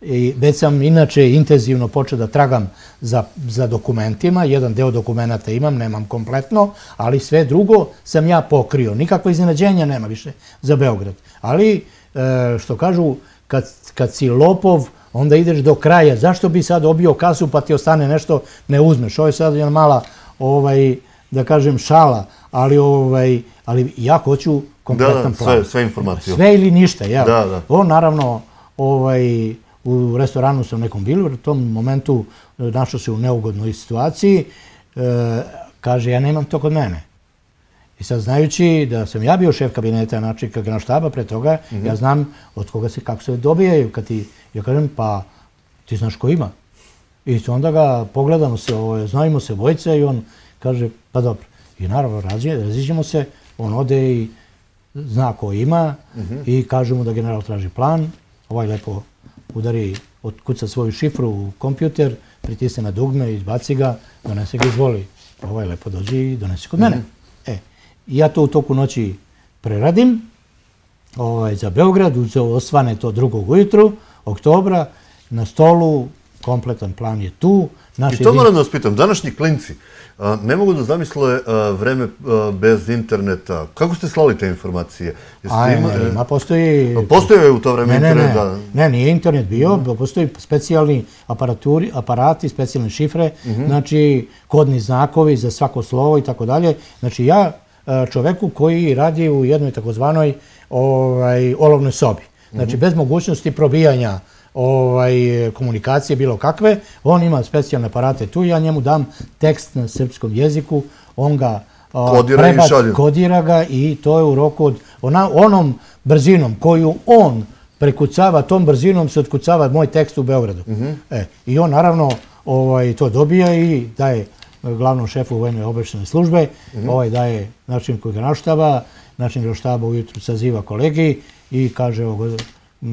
i već sam inače intenzivno počeo da tragam za, za dokumentima. Jedan deo dokumentata imam, nemam kompletno, ali sve drugo sam ja pokrio. Nikakva iznenađenja nema više za Beograd. Ali, e, što kažu, kad, kad si lopov, onda ideš do kraja. Zašto bi sad obio kasu pa ti ostane nešto, ne uzmeš. Ovo je sad jedna mala, ovaj, da kažem, šala, ali, ovaj, ali ja hoću kompletan plan. Da, sve, sve informacije. Sve ili ništa, ja. Da, da. On, naravno, ovaj, u restoranu sam nekom bilo, u tom momentu e, našao se u neugodnoj situaciji, e, kaže, ja nemam to kod mene. I sad, znajući da sam ja bio šef kabineta, znači kak na štaba pre toga, mhm. ja znam od koga se, kako se dobijaju, kad ti, ja kažem, pa ti znaš ko ima. I onda ga pogledamo se, ovaj, znajmo se vojca i on kaže, pa dobro. I naravno, raziđemo se, on ode i zna ko ima mhm. i kaže mu da general traži plan. Ovaj lepo udari od kuca svoju šifru u kompjuter, pritisne na dugme, izbaci ga, donese ga izvoli. Ovaj lepo dođi i donese kod mene. Mhm. E, ja to u toku noći preradim ovaj, za Beograd, uzeo osvane to drugog ujutru, oktobra, na stolu kompletan plan je tu. Naši I to moram da vas pitam, današnji klinci ne mogu da zamisle vreme bez interneta. Kako ste slali te informacije? Jeste A ima, ima, postoji... Postoji u to vreme ne, internet? Ne, ne, nije internet bio, postoji specijalni aparaturi, aparati, specijalne šifre, mhm. znači kodni znakovi za svako slovo i tako dalje. Znači ja čoveku koji radi u jednoj takozvanoj ovaj, olovnoj sobi, znači mhm. bez mogućnosti probijanja Ovaj, komunikacije, bilo kakve, on ima specijalne aparate tu, ja njemu dam tekst na srpskom jeziku, on ga kodira ga i to je u roku od onom brzinom koju on prekucava, tom brzinom se otkucava moj tekst u Beogradu. Mhm. E, I on naravno ovaj, to dobija i daje glavnom šefu vojne obječne službe, mhm. ovaj daje način kojeg naštava, način kojeg naštava ujutru saziva kolegi i kaže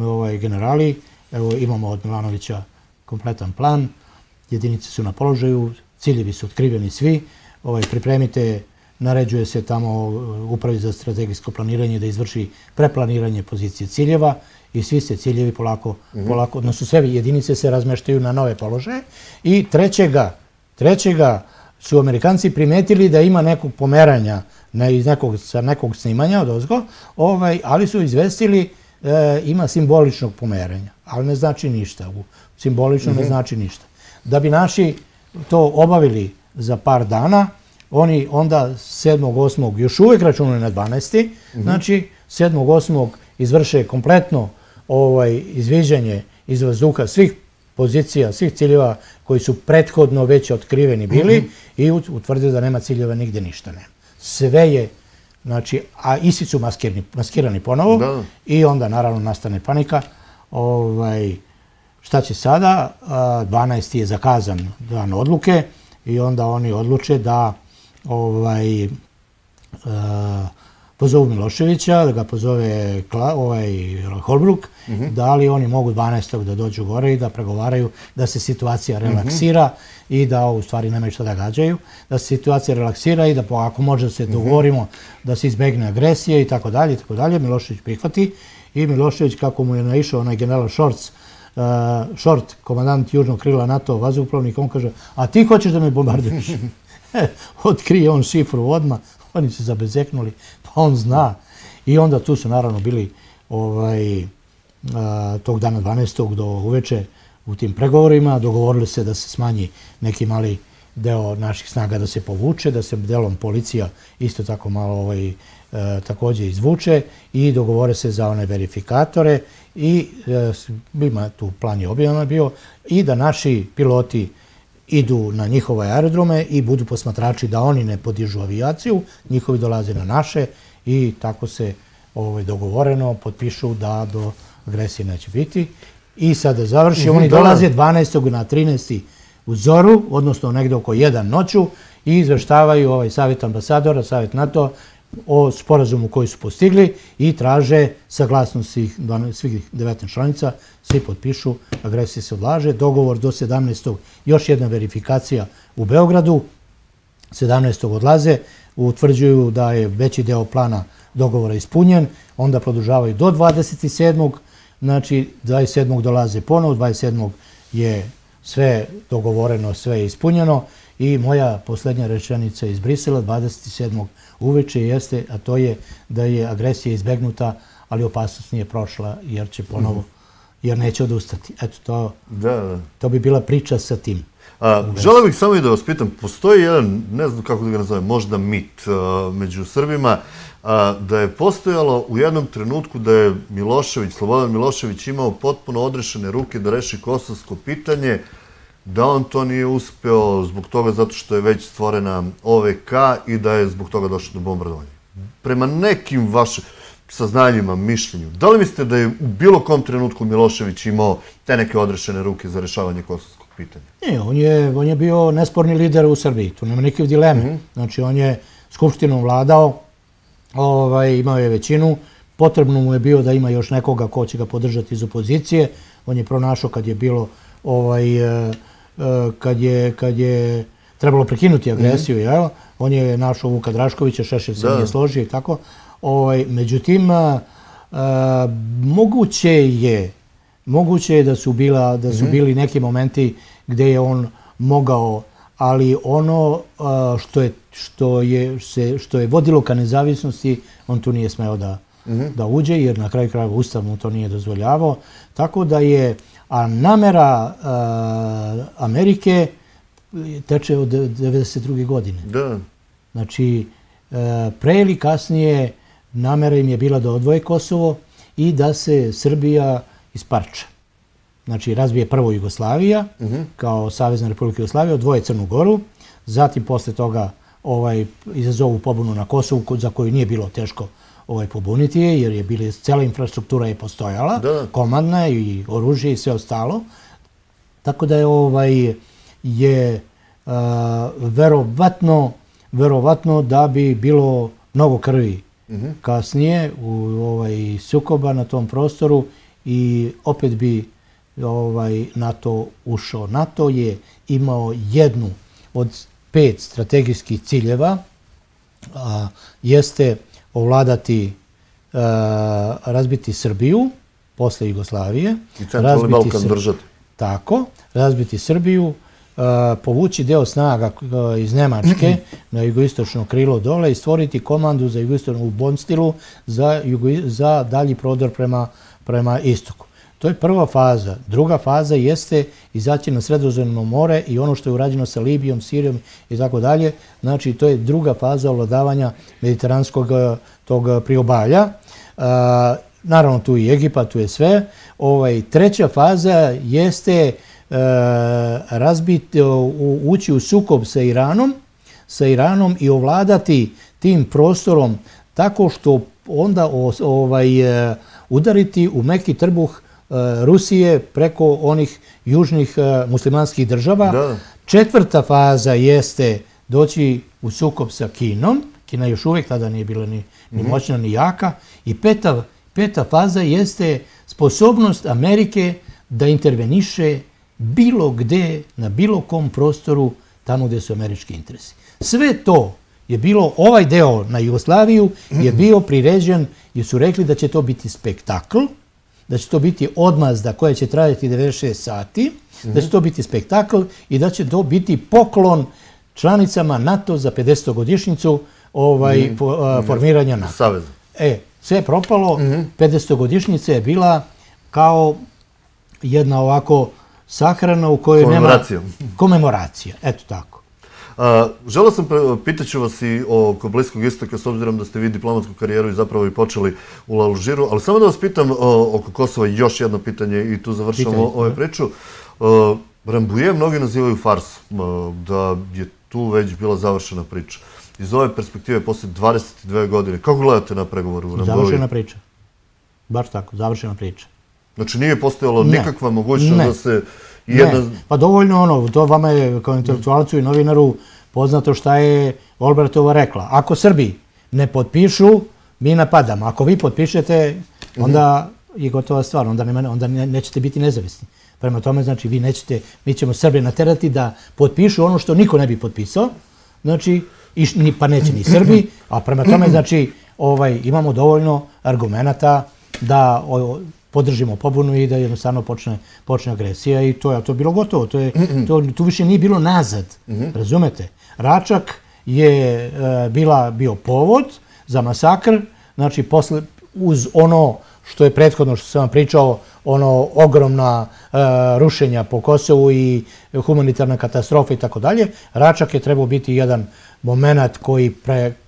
ovaj, generali, evo imamo od Milanovića kompletan plan, jedinice su na položaju, ciljevi su otkriveni svi, ovaj, pripremite, naređuje se tamo eh, upravi za strategijsko planiranje da izvrši preplaniranje pozicije ciljeva i svi se ciljevi polako, mhm. polako odnosno sve jedinice se razmeštaju na nove položaje i trećega, trećega su Amerikanci primetili da ima nekog pomeranja ne, iz nekog, sa nekog snimanja od ozgo, ovaj, ali su izvestili E, ima simboličnog pomeranja, ali ne znači ništa. Simbolično ne mhm. znači ništa. Da bi naši to obavili za par dana, oni onda 7. 8. još uvijek računaju na 12. Mhm. Znači 7. 8. izvrše kompletno ovaj, izviđanje iz vazduha svih pozicija, svih ciljeva koji su prethodno već otkriveni bili mhm. i utvrde da nema ciljeva, nigde ništa nema. Sve je znači, a isti su maskirani, ponovo i onda naravno nastane panika. Ovaj, šta će sada? 12. je zakazan dan odluke i onda oni odluče da ovaj, pozovu Miloševića, da ga pozove ovaj, Holbruk, mhm. da li oni mogu 12. da dođu gore i da pregovaraju, da se situacija mhm. relaksira i da u stvari nemaju što da gađaju, da se situacija relaksira i da po, ako može da se mhm. dogovorimo, da se izbegne agresija i tako dalje, tako dalje, Milošević prihvati i Milošević kako mu je naišao onaj general Šorc, Uh, short, komandant južnog krila NATO, vazduhoplovnik, on kaže, a ti hoćeš da me bombarduješ? Otkrije on šifru odmah, oni se zabezeknuli, on zna. I onda tu su naravno bili ovaj, tog dana 12. do uveče u tim pregovorima, dogovorili se da se smanji neki mali deo naših snaga da se povuče, da se delom policija isto tako malo ovaj, e, takođe izvuče i dogovore se za one verifikatore i e, ima tu plan je objavno bio i da naši piloti idu na njihove aerodrome i budu posmatrači da oni ne podižu avijaciju, njihovi dolaze na naše, i tako se ovaj, dogovoreno potpišu da do agresije neće biti. I sad da završi, mm oni dolaze 12. na 13. u Zoru, odnosno negde oko jedan noću, i izveštavaju ovaj savjet ambasadora, savjet NATO, o sporazumu koji su postigli i traže saglasnost svih, svih 19 članica, svi potpišu, agresije se odlaže, dogovor do 17. još jedna verifikacija u Beogradu, 17. odlaze, utvrđuju da je veći deo plana dogovora ispunjen, onda produžavaju do 27. Znači, 27. dolaze ponov, 27. je sve dogovoreno, sve je ispunjeno i moja posljednja rečenica iz Brisela 27. uveče jeste, a to je da je agresija izbegnuta, ali opasnost nije prošla jer će ponovo, mhm. jer neće odustati. Eto, to, da. to bi bila priča sa tim. Želeo bih samo i da vas pitam, postoji jedan, ne znam kako da ga nazovem, možda mit među Srbima, da je postojalo u jednom trenutku da je Milošević, Slobodan Milošević imao potpuno odrešene ruke da reši kosovsko pitanje, da on to nije uspeo zbog toga zato što je već stvorena OVK i da je zbog toga došlo do bombardovanja. Prema nekim vašim saznanjima, mišljenju, da li mislite da je u bilo kom trenutku Milošević imao te neke odrešene ruke za rešavanje kosovsko? pitanja? Ne, on je, on je bio nesporni lider u Srbiji, tu nema nikakve dilema. Mm -hmm. Znači, on je skupštinom vladao, ovaj, imao je većinu, potrebno mu je bio da ima još nekoga ko će ga podržati iz opozicije. On je pronašao kad je bilo ovaj, e, kad je, kad je trebalo prekinuti mhm. agresiju, mm. jel? On je našao Vuka Draškovića, Šešev se nije složio i tako. Ovaj, međutim, a, eh, moguće je, moguće je da su, bila, da su mhm. bili neki momenti a, gdje je on mogao, ali ono što je, što je, se, što je vodilo ka nezavisnosti, on tu nije smeo da, mhm. da uđe, jer na kraju kraja Ustav mu to nije dozvoljavao. Tako da je, a namera Amerike teče od 1992. godine. Da. Znači, a, e, pre ili kasnije namera im je bila da odvoje Kosovo i da se Srbija isparča znači razbije prvo Jugoslavija uh mhm. -huh. kao Savezna republika Jugoslavija, odvoje Crnu Goru, zatim posle toga ovaj izazovu pobunu na Kosovu za koju nije bilo teško ovaj pobuniti je jer je bila cela infrastruktura je postojala, da. komandna i oružje i sve ostalo. Tako da je ovaj je uh, verovatno verovatno da bi bilo mnogo krvi uh mhm. -huh. kasnije u ovaj sukoba na tom prostoru i opet bi ovaj NATO ušao. NATO je imao jednu od pet strategijskih ciljeva, a, jeste ovladati, a, razbiti Srbiju posle Jugoslavije. I centralni Balkan Srbiju, držati. Tako, razbiti Srbiju, a, povući deo snaga a, iz Nemačke na jugoistočno krilo dole i stvoriti komandu za jugoistočnu Bonstilu za, jugo, za dalji prodor prema, prema istoku. To je prva faza. Druga faza jeste izaći na sredozemno more i ono što je urađeno sa Libijom, Sirijom i tako dalje. Znači, to je druga faza ovladavanja mediteranskog eh, tog eh, priobalja. Eh, naravno, tu je Egipa, tu je sve. Ovaj, treća faza jeste razbiti, ući u sukob sa Iranom, sa Iranom i ovladati tim prostorom tako što onda ovaj, udariti u meki trbuh E, Rusije preko onih južnih e, muslimanskih država. Četvrta faza jeste doći u sukob sa Kinom. Kina još uvijek tada nije bila ni, ni mhm. moćna ni jaka. I peta, peta faza jeste sposobnost Amerike da interveniše bilo gde, na bilo kom prostoru tamo gde su američki interesi. Sve to je bilo, ovaj deo na Jugoslaviju je mhm. bio priređen i su rekli da će to biti spektakl, da će to biti odmazda koja će trajati 96 sati, da će to biti spektakl i da će to biti poklon članicama NATO za 50. godišnjicu ovaj, mhm. formiranja NATO. Savjez. E, sve je propalo, 50. Mhm. godišnjica je bila kao jedna ovako sahrana u kojoj nema... Komemoracija. Komemoracija, eto tako. Želao sam, e, pitaću vas i oko Bliskog istoka, s obzirom da ste vi diplomatsku karijeru i zapravo i počeli u Lalužiru, ali samo da vas pitam e, oko Kosova još jedno pitanje i tu završamo ovaj priču. E, Rambuje mnogi nazivaju fars, da je tu već bila završena priča. Iz ove perspektive, posle 22 godine, kako gledate na pregovoru u Rambuje? Završena priča. Baš tako, završena priča. Znači nije postojalo nikakva mogućnost da se Pa dovoljno ono, to vama je kao intelektualcu i novinaru poznato šta je Olbratova rekla. Ako Srbi ne potpišu, mi napadamo. Ako vi potpišete, mhm. onda je gotova stvar, onda nećete biti nezavisni. Prema tome, znači, vi nećete, mi ćemo Srbije naterati da potpišu ono što niko ne bi potpisao, znači, pa neće ni Srbi, a prema tome, znači, ovaj, imamo dovoljno argumenta da podržimo pobunu i da jednostavno počne, počne agresija i to je to bilo gotovo. To je, to, tu više nije bilo nazad, razumete? Račak je e, bila, bio povod za masakr, znači posle, uz ono što je prethodno što sam vam pričao, ono ogromna e, rušenja po Kosovu i humanitarna katastrofa i tako dalje, Račak je trebao biti jedan moment koji,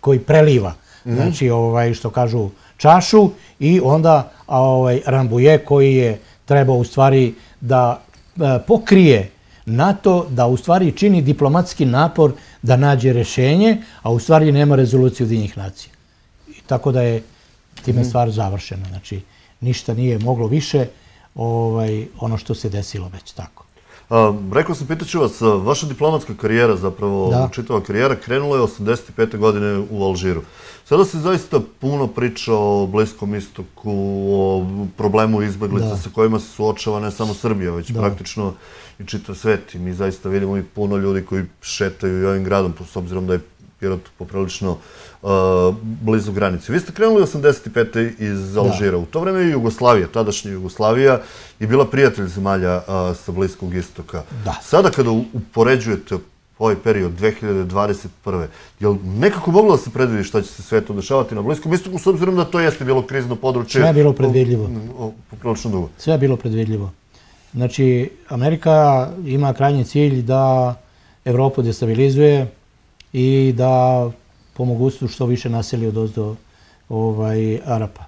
koji preliva. Mhm. Znači, ovaj, što kažu, čašu i onda ovaj, Rambuje koji je trebao u stvari da e, pokrije NATO, da u stvari čini diplomatski napor da nađe rešenje, a u stvari nema rezolucije Udinjih nacija. Tako da je time mhm. stvar završena. Znači, ništa nije moglo više ovaj, ono što se desilo već tako. Rekao sam, pitaću vas, vaša diplomatska karijera, zapravo čitava karijera, krenula je 85. godine u Alžiru. Sada se zaista puno priča o Bliskom istoku, o problemu izbjeglica sa kojima se suočava ne samo Srbija, već praktično i čitav svet. I mi zaista vidimo i puno ljudi koji šetaju i ovim gradom, s obzirom da je Pirot poprilično uh, blizu granice. Vi ste krenuli 85. iz Alžira. U to vreme je Jugoslavija, tadašnja Jugoslavija, je bila prijatelj zemalja uh, sa Bliskog istoka. Sada kada upoređujete ovaj period 2021. Je li nekako moglo da se predvidi šta će se sve to dešavati na Bliskom istoku, s obzirom da to jeste bilo krizno područje? Sve je bilo predvidljivo. Poprilično dugo. Sve je bilo predvidljivo. Znači, Amerika ima krajnji cilj da Evropu destabilizuje i da po što više naseli od ozdo ovaj, Arapa.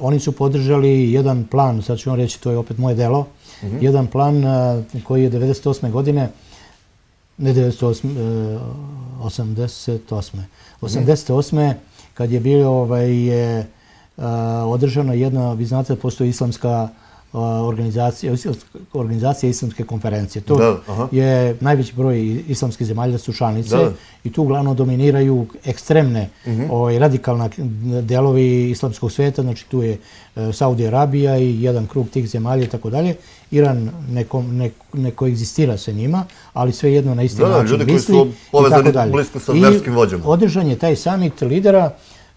oni su podržali jedan plan, sad ću vam reći, to je opet moje delo, mhm. jedan plan koji je 1998. godine E, ne 1988. E, 1988. kad je bilo ovaj, je, a, e, održana jedna, vi znate da postoji islamska e, organizacije, organizacija islamske konferencije. To da, je najveći broj islamskih zemalje su članice i tu uglavnom dominiraju ekstremne uh mhm. -huh. ovaj, radikalne delovi islamskog sveta, znači tu je e, Saudi Arabija i jedan krug tih zemalja i tako dalje. Iran neko, neko, neko egzistira sa njima, ali sve jedno na isti da, način ljudi misli. Ljudi koji su povezani blisko sa verskim vođama. I održan je taj samit lidera,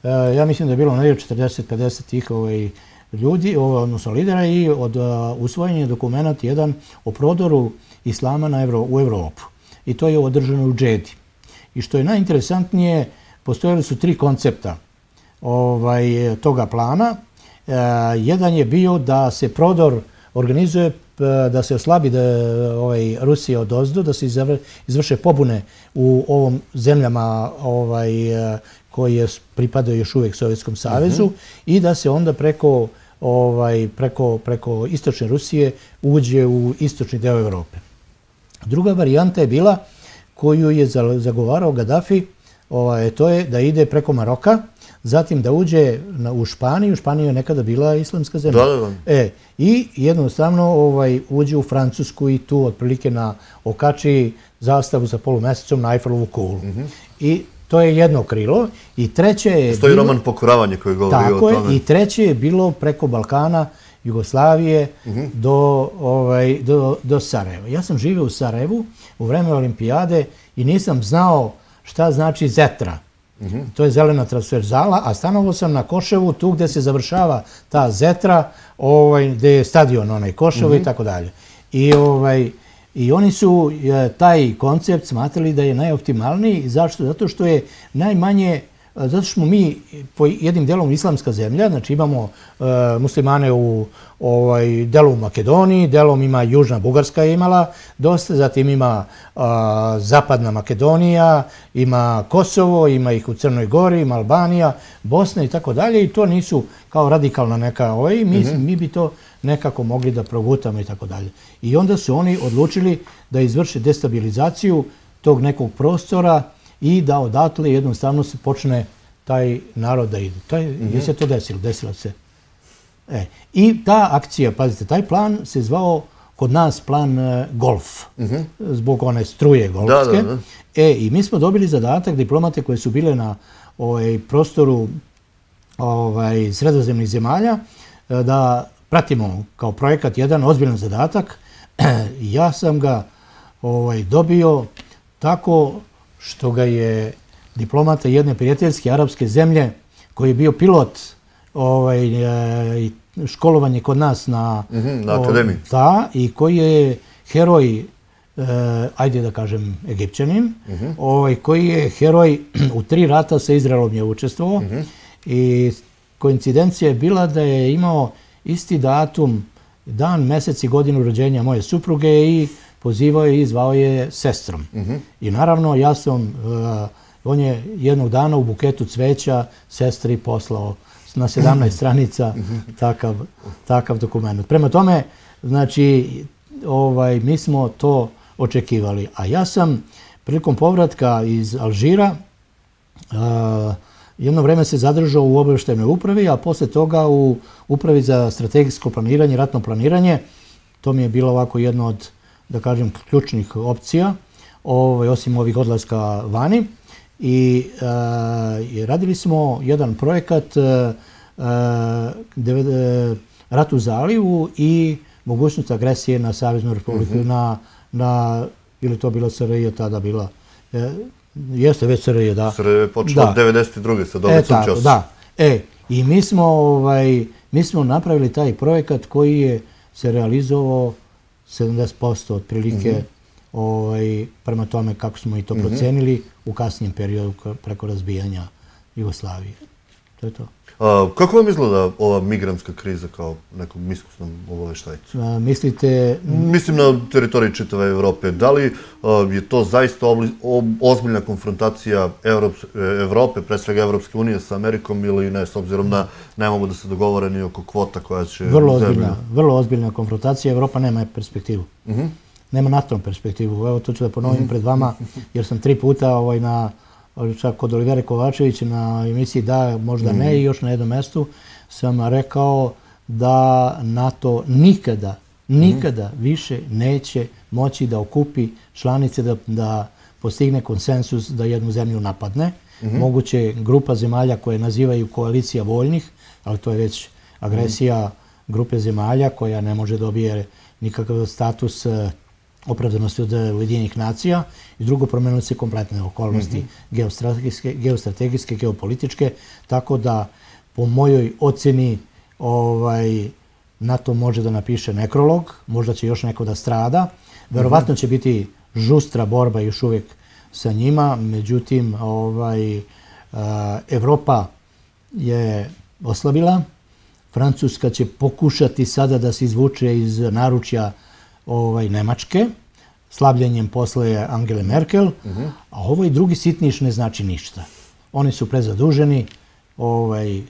e, ja mislim da je bilo najveće 40-50 tih ovaj, ljudi, odnosno lidera, i od e, usvojen je jedan o prodoru islama na u Evropu. I to je održano u Džedi. I što je najinteresantnije, postojali su tri koncepta ovaj, toga plana. E, jedan je bio da se prodor uh, organizuje eh, da se oslabi eh, ovaj, Rusije od ozdu, da se izvrše pobune u ovom zemljama ovaj, eh, koje pripadaju još uvijek Sovjetskom savjezu mhm. i da se onda ovaj, preko istočne Rusije uđe u istočni deo Evrope. Druga varijanta je bila koju je zagovarao Gaddafi, to je da ide preko Maroka, zatim da uđe u Španiju, Španija je nekada bila islamska zemlja. Da, da, da. E, I jednostavno ovaj, uđe u Francusku i tu otprilike na okači zastavu za polumesecom na Eiffelovu kulu. Mhm. I to je jedno krilo. I treće je... Stoji roman Pokoravanje koji govori o tome. Tako je. I treće je bilo preko Balkana, Jugoslavije mhm. ovaj, do Sarajeva. Ja sam živio u Sarajevu u vreme olimpijade i nisam znao šta znači Zetra. Zetra. Mhm. To je zelena transferzala, a stanovo sam na Koševu, tu gde se završava ta Zetra, ovaj, gde je stadion onaj Koševo i mhm. tako dalje. I ovaj... I oni su e, taj koncept smatrali da je najoptimalniji. Zašto? Zato što je najmanje zato što smo mi po jednim delom islamska zemlja, znači imamo e, muslimane u ovaj, delu u Makedoniji, delom ima Južna Bugarska je imala dosta, zatim ima Zapadna Makedonija, ima Kosovo, ima ih u Crnoj Gori, ima Albanija, Bosna i tako dalje i to nisu kao radikalna neka, ovaj, mi, mhm. mi bi to nekako mogli da progutamo i tako dalje. I onda su oni odlučili da izvrše destabilizaciju tog nekog prostora, i da odatle jednostavno se počne taj narod da ide. Taj, mm Gdje se to desilo? Desilo se. E, I ta akcija, pazite, taj plan se zvao kod nas plan e, golf, mm zbog one struje golfske. E, I mi smo dobili zadatak, diplomate koje su bile na ovaj, prostoru ovaj, sredozemnih zemalja, e, da pratimo kao projekat jedan ozbiljan zadatak. ja sam ga ovaj, dobio tako što ga je diplomata jedne prijateljske arapske zemlje, koji je bio pilot ovaj, e, školovanje kod nas na, mhm, na akademiji. O, i koji je heroj, e, ajde da kažem, egipćanin, mhm. ovaj, koji je heroj u tri rata sa Izraelom je učestvovao mhm. i koincidencija je bila da je imao isti datum, dan, mesec i godinu rođenja moje supruge i pozivao je i zvao je sestrom. Mhm. I naravno, ja sam, e, on je jednog dana u buketu cveća sestri poslao na 17 stranica takav dokument. Prema tome, znači, ovaj, mi smo to očekivali. A ja sam, prilikom povratka iz Alžira, e, jedno vreme se zadržao u obještajnoj upravi, a posle toga u upravi za strategijsko planiranje, ratno planiranje. To mi je bilo ovako jedno od da kažem, ključnih opcija, ovaj, osim ovih odlaska vani. I uh, radili smo jedan projekat uh, uh, rat u zalivu i mogućnost agresije na Saveznu republiku, mhm. na, na, ili to bila SRJ tada bila, jeste već SRJ, da. SRJ je počelo 92. sa Dobicom e, Ćosom. Da, e, i mi smo, ovaj, mi smo napravili taj projekat koji je se realizovao 70% otprilike mm -hmm. ovaj, prema tome kako smo i to mhm. procenili u kasnijem periodu preko razbijanja Jugoslavije. To je to. A, kako vam izgleda ova migranska kriza kao nekom iskusnom obaveštajicu? Mislite... Mislim na teritoriji četove Evrope. Da li a, je to zaista obli, o, ozbiljna konfrontacija e, Evrope, pre svega Evropske unije sa Amerikom ili ne, s obzirom na ne mogu da se dogovore ni oko kvota koja će... Vrlo ozbiljna, zemlju... vrlo ozbiljna konfrontacija. Evropa nema perspektivu. Uh mhm. -huh. Nema NATO perspektivu. Evo to ću da ponovim uh -huh. pred vama, jer sam tri puta ovaj, na čak kod Olivera Kovačević na emisiji da, možda ne, i mhm. još na jednom mestu, sam rekao da NATO nikada, nikada mhm. više neće moći da okupi članice da, da postigne konsensus da jednu zemlju napadne. Mhm. Moguće grupa zemalja koje nazivaju koalicija voljnih, ali to je već agresija grupe zemalja koja ne može dobije nikakav status eh, opravdanosti od eh, Ujedinjenih nacija i drugo promenili se kompletne okolnosti mhm. geostrategijske, geostrategijske, geopolitičke, tako da po mojoj ocjeni ovaj, NATO može da napiše nekrolog, možda će još neko da strada, verovatno mhm. će biti žustra borba još uvijek sa njima, međutim ovaj, uh, Evropa je oslabila, Francuska će pokušati sada da se izvuče iz naručja uh, ovaj, Nemačke, slabljenjem posle Angele Merkel, uh -huh. a ovaj drugi sitniš ne znači ništa. Oni su prezaduženi ovaj,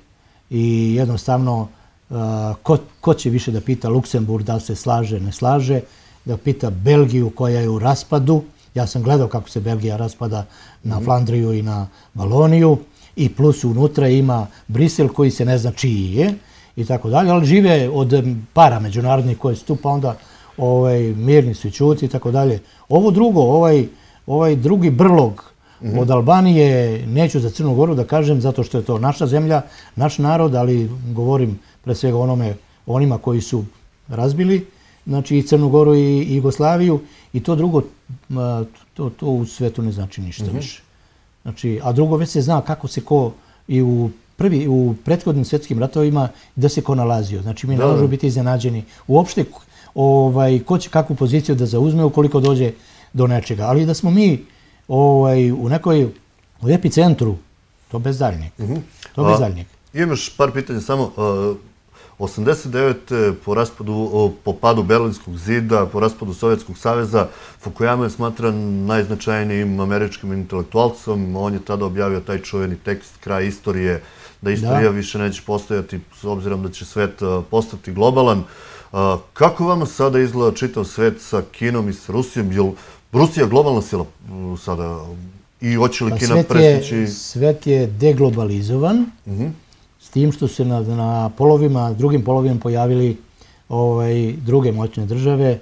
i jednostavno uh, ko, ko će više da pita Luksemburg da se slaže, ne slaže, da pita Belgiju koja je u raspadu. Ja sam gledao kako se Belgija raspada na mhm. Flandriju i na Valoniju i plus unutra ima Brisel koji se ne zna čiji je i tako dalje, ali žive od para međunarodnih koje su tu, pa onda uh, ovaj, mirni su i čuti i tako dalje. Ovo drugo, ovaj, ovaj drugi brlog mhm. od Albanije, neću za Crnu Goru da kažem, zato što je to naša zemlja, naš narod, ali govorim pre svega onome, onima koji su razbili, znači i Crnu Goru i, Jugoslaviju, i to drugo, to, to u svetu ne znači ništa mm više. Znači, a drugo već se zna kako se ko i u prvi, u prethodnim svjetskim ratovima da se ko nalazio. Znači, mi ne možemo biti iznenađeni uopšte ovaj, ko će kakvu poziciju da zauzme ukoliko dođe do nečega. Ali da smo mi ovaj, u nekoj u epicentru, to bez daljnjeg. Mm -hmm. To bez daljnjeg. Imaš par pitanja samo. 89. po raspadu, po padu Berlinskog zida, po raspadu Sovjetskog saveza, Fukuyama je smatran najznačajnijim američkim intelektualcom. On je tada objavio taj čuveni tekst, kraj istorije, da istorija više neće postojati s obzirom da će svet postati globalan. Kako vam sada izgleda čitav svet sa Kinom i s Rusijom? Je li Rusija globalna sila sada i hoće li pa Kina prestići? Svet je deglobalizovan, mhm. s tim što se na polovima, drugim polovima pojavili ovaj, druge moćne države, e,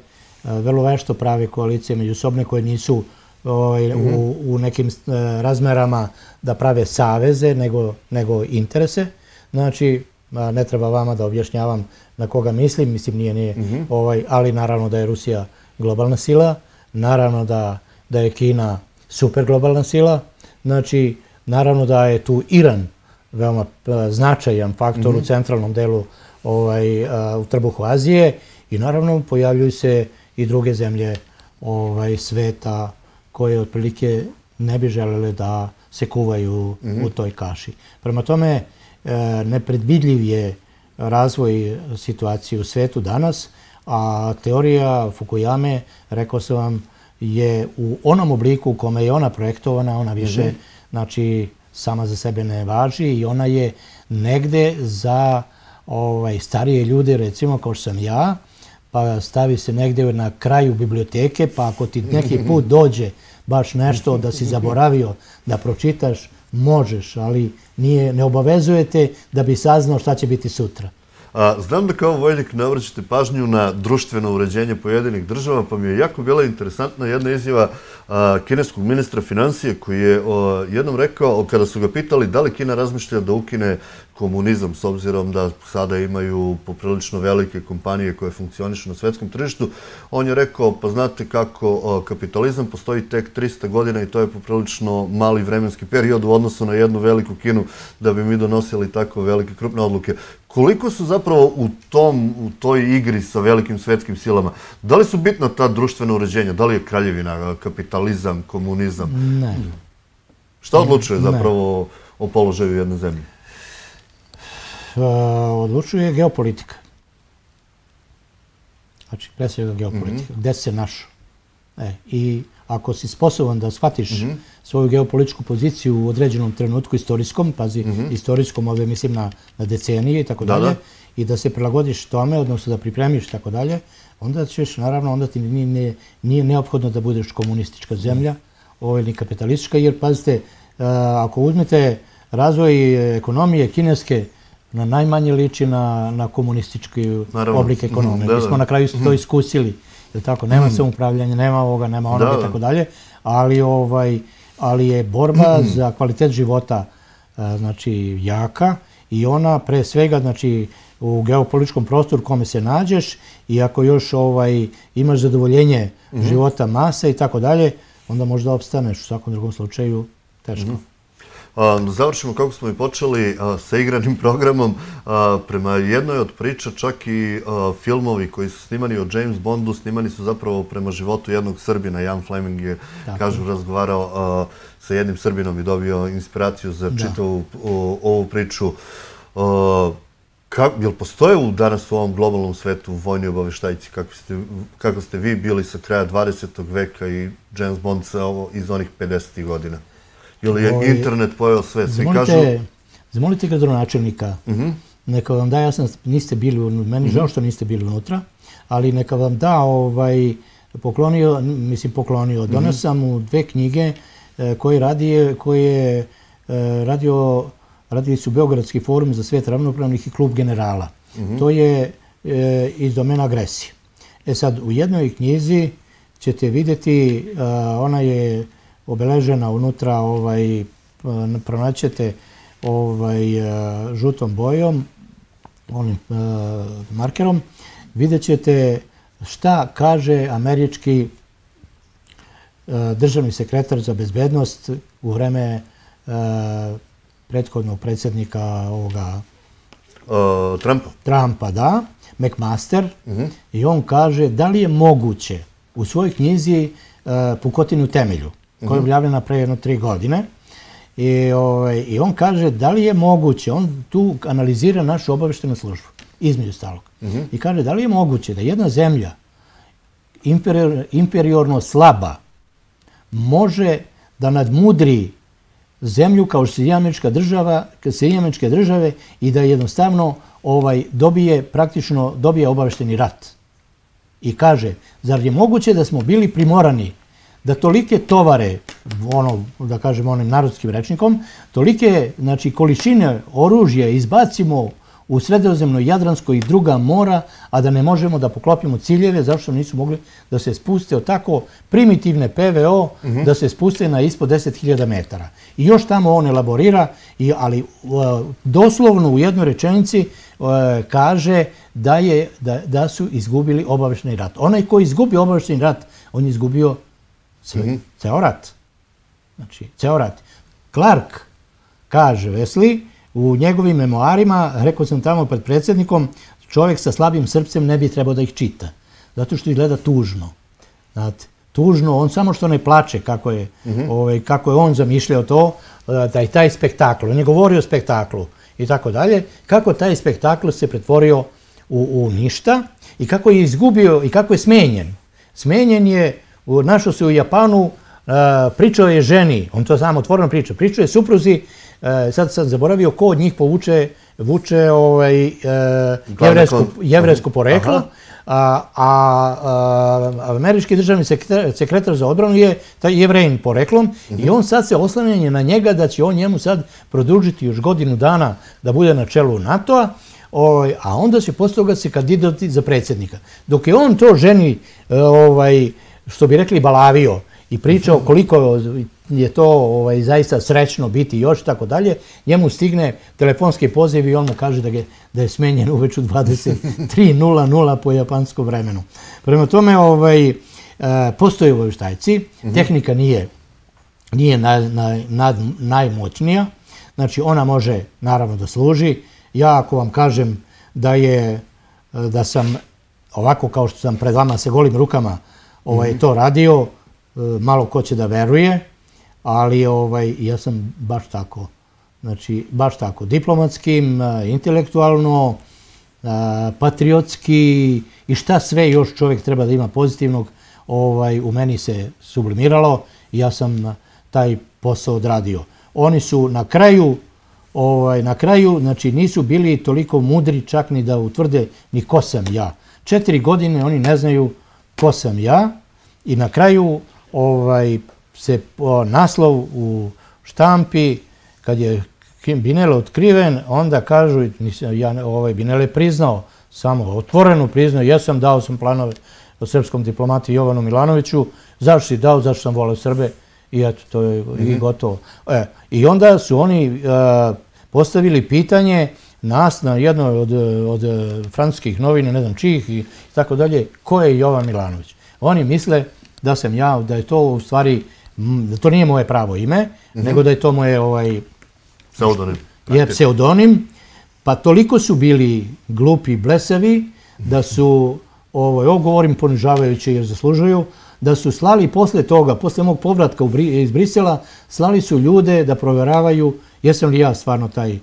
vrlo vešto prave koalicije međusobne koje nisu ovaj, mhm. u nekim e, razmerama da prave saveze nego interese. Znači, ne treba vama da objašnjavam na koga mislim, mislim nije nije, mhm. ovaj, ali naravno da je Rusija globalna sila, naravno da, da je Kina super globalna sila, znači naravno da je tu Iran veoma eh, značajan faktor u mhm. centralnom delu ovaj, eh, u trbuhu Azije i naravno pojavljuju se i druge zemlje ovaj sveta koje otprilike ne bi želele da se kuvaju u mhm. toj kaši. Prema tome, E, nepredvidljiv je razvoj situacije u svetu danas, a teorija Fukuyame, rekao sam vam, je u onom obliku u kome je ona projektovana, ona više mhm. znači, sama za sebe ne važi i ona je negde za ovaj, starije ljude, recimo kao što sam ja, pa stavi se negde na kraju biblioteke, pa ako ti neki put dođe baš nešto da si zaboravio da pročitaš, možeš, ali nije, ne obavezujete da bi saznao šta će biti sutra. znam da kao vojnik navrćete pažnju na društveno uređenje pojedinih država, pa mi je jako bila interesantna jedna izjava a, kineskog ministra financije koji je jednom rekao, kada su ga pitali da li Kina razmišlja da ukine komunizam, s obzirom da sada imaju poprilično velike kompanije koje funkcionišu na svetskom tržištu. On je rekao, pa znate kako kapitalizam postoji tek 300 godina i to je poprilično mali vremenski period u odnosu na jednu veliku kinu da bi mi donosili tako velike krupne odluke. Koliko su zapravo u tom, u toj igri sa velikim svetskim silama, da li su bitna ta društvena uređenja? Da li je kraljevina, e, kapitalizam, komunizam? Ne. Šta odlučuje zapravo o položaju jedne zemlje? E, odlučuje geopolitika. Znači, pre svega geopolitika. Mm Gde se našo? E, I ako si sposoban da shvatiš mhm. svoju geopolitičku poziciju u određenom trenutku, istorijskom, pazi, mhm. istorijskom ovdje mislim na, na decenije i tako dalje, i da se prilagodiš tome, odnosno da pripremiš i tako dalje, onda ćeš, naravno, onda ti nije, nije, nije neophodno da budeš komunistička mhm. zemlja, mm -hmm. ovo ovaj, ili kapitalistička, jer, pazite, uh, ako uzmete razvoj ekonomije kineske, na najmanje liči na, na komunistički Naravno. oblik ekonomije. Mi smo na kraju to mhm. iskusili. Jel tako? Nema mm. sam upravljanja, nema ovoga, nema onoga i tako dalje. Ali, ovaj, ali je borba mhm. za kvalitet života e, znači jaka i ona pre svega znači u geopolitičkom prostoru kome se nađeš i ako još ovaj imaš zadovoljenje mhm. života masa i tako dalje onda možda opstaneš u svakom drugom slučaju teško Završimo kako smo i počeli sa igranim programom. Prema jednoj od priča čak i filmovi koji su snimani o James Bondu snimani su zapravo prema životu jednog Srbina. Jan Fleming je, kažu, razgovarao sa jednim Srbinom i dobio inspiraciju za čitavu ovu priču. Je Jel postoje u danas u ovom globalnom svetu vojni obaveštajci kako ste vi bili sa kraja 20. veka i James Bond sa ovo iz onih 50. godina? ili je internet pojel sve, svi kažu... Zamolite gradonačelnika, mhm. neka vam da, ja sam, niste bili, meni žao mhm. što niste bili unutra, ali neka vam da, ovaj, poklonio, mislim poklonio, mhm. donio sam mu dve knjige eh, koje radi, koje je eh, radio, radili su Beogradski forum za svet ravnopravnih i klub generala. To je eh, iz domena agresije. E sad, u jednoj knjizi ćete vidjeti, ona je obeležena unutra, ovaj, eh, pronaćete ovaj, eh, žutom bojom, onim eh, markerom, vidjet ćete šta kaže američki državni sekretar za bezbednost u vreme prethodnog predsjednika ovoga Trumpa. Trumpa, da, McMaster, mhm. i on kaže da li je moguće u svojoj knjizi pukotinu temelju koja je mhm. objavljena pre jedno tri godine. I, ovaj, I on kaže da li je moguće, on tu analizira našu obaveštenu službu, između stalog. Mhm. I kaže da li je moguće da jedna zemlja inferior, inferiorno slaba može da nadmudri zemlju kao što je američka država, države i da jednostavno ovaj dobije praktično dobije obavešteni rat. I kaže, zar je moguće da smo bili primorani da tolike tovare, ono, da kažem onim narodskim rečnikom, tolike znači, količine oružja izbacimo u sredozemno Jadransko i druga mora, a da ne možemo da poklopimo ciljeve, zašto nisu mogli da se spuste od tako primitivne PVO, mhm. da se spuste na ispod 10.000 metara. I još tamo on elaborira, i, ali e, doslovno u jednoj rečenici e, kaže da, je, da, da su izgubili obavešteni rat. Onaj koji izgubi obavešteni rat, on je izgubio Ce, mhm. ceorat. Znači, ceorat. Clark kaže Wesley u njegovim memoarima, rekao sam tamo pred predsjednikom, čovjek sa slabim srpcem ne bi trebao da ih čita. Zato što ih gleda tužno. Znači, tužno, on samo što ne plače kako je, mm-hmm. ovaj, kako je on zamišljao to, eh, da je taj spektakl, on je govorio o spektaklu i tako dalje, kako taj spektakl se pretvorio u, u ništa i kako je izgubio i kako je smenjen. Smenjen je našao se u Japanu, e, pričao je ženi, on to sam otvoreno priča, pričao je supruzi, e, sad sam zaboravio ko od njih povuče vuče ovaj, eh, jevresko poreklo, a, a, američki državni sekretar, za odbranu je taj jevrejn poreklom i mhm. on sad se oslanjanje na njega da će on njemu sad produžiti još godinu dana da bude na čelu NATO-a, ovaj, a onda će postoga se kandidati za predsjednika. Dok je on to ženi e, ovaj, što bi rekli, balavio i pričao mhm. koliko je to ovaj, zaista srećno biti još tako dalje, njemu stigne telefonski poziv i on mu kaže da je, da je smenjen uveč u 23.00 po japanskom vremenu. Prema tome, ovaj, e, postoje ovoj štajci, mhm. tehnika nije, nije na, najmoćnija, znači ona može naravno da služi. Ja ako vam kažem da je e, da sam ovako kao što sam pred vama se golim rukama ovaj, mhm. to radio, e, malo ko će da veruje, ali ovaj, ja sam baš tako, znači, baš tako, diplomatskim, e, intelektualno, e, patriotski i šta sve još čovjek treba da ima pozitivnog, ovaj, u meni se sublimiralo i ja sam taj posao odradio. Oni su na kraju, ovaj, na kraju, znači nisu bili toliko mudri čak ni da utvrde ni ko sam ja. Četiri godine oni ne znaju ko sam ja i na kraju ovaj se o, naslov u štampi kad je Binele otkriven, onda kažu, nisam, ja ovaj Binele priznao, samo otvoreno priznao, ja sam dao sam planove o srpskom diplomati Jovanu Milanoviću, zašto si dao, zašto sam volao Srbe i eto, to je mhm. gotovo. E, I onda su oni e, postavili pitanje, nas na jednoj od, od e, francuskih novina, ne znam čijih i tako dalje, ko je Jovan Milanović. Oni misle da sam ja, da je to u stvari, da to nije moje pravo ime, mhm. nego da je to moje ovaj... Pseudonim. Je pseudonim. Pa toliko su bili glupi blesevi da su, ovo, ovaj, ovo govorim ponižavajući jer zaslužuju, da su slali posle toga, posle mog povratka iz Brisela, slali su ljude da proveravaju jesam li ja stvarno taj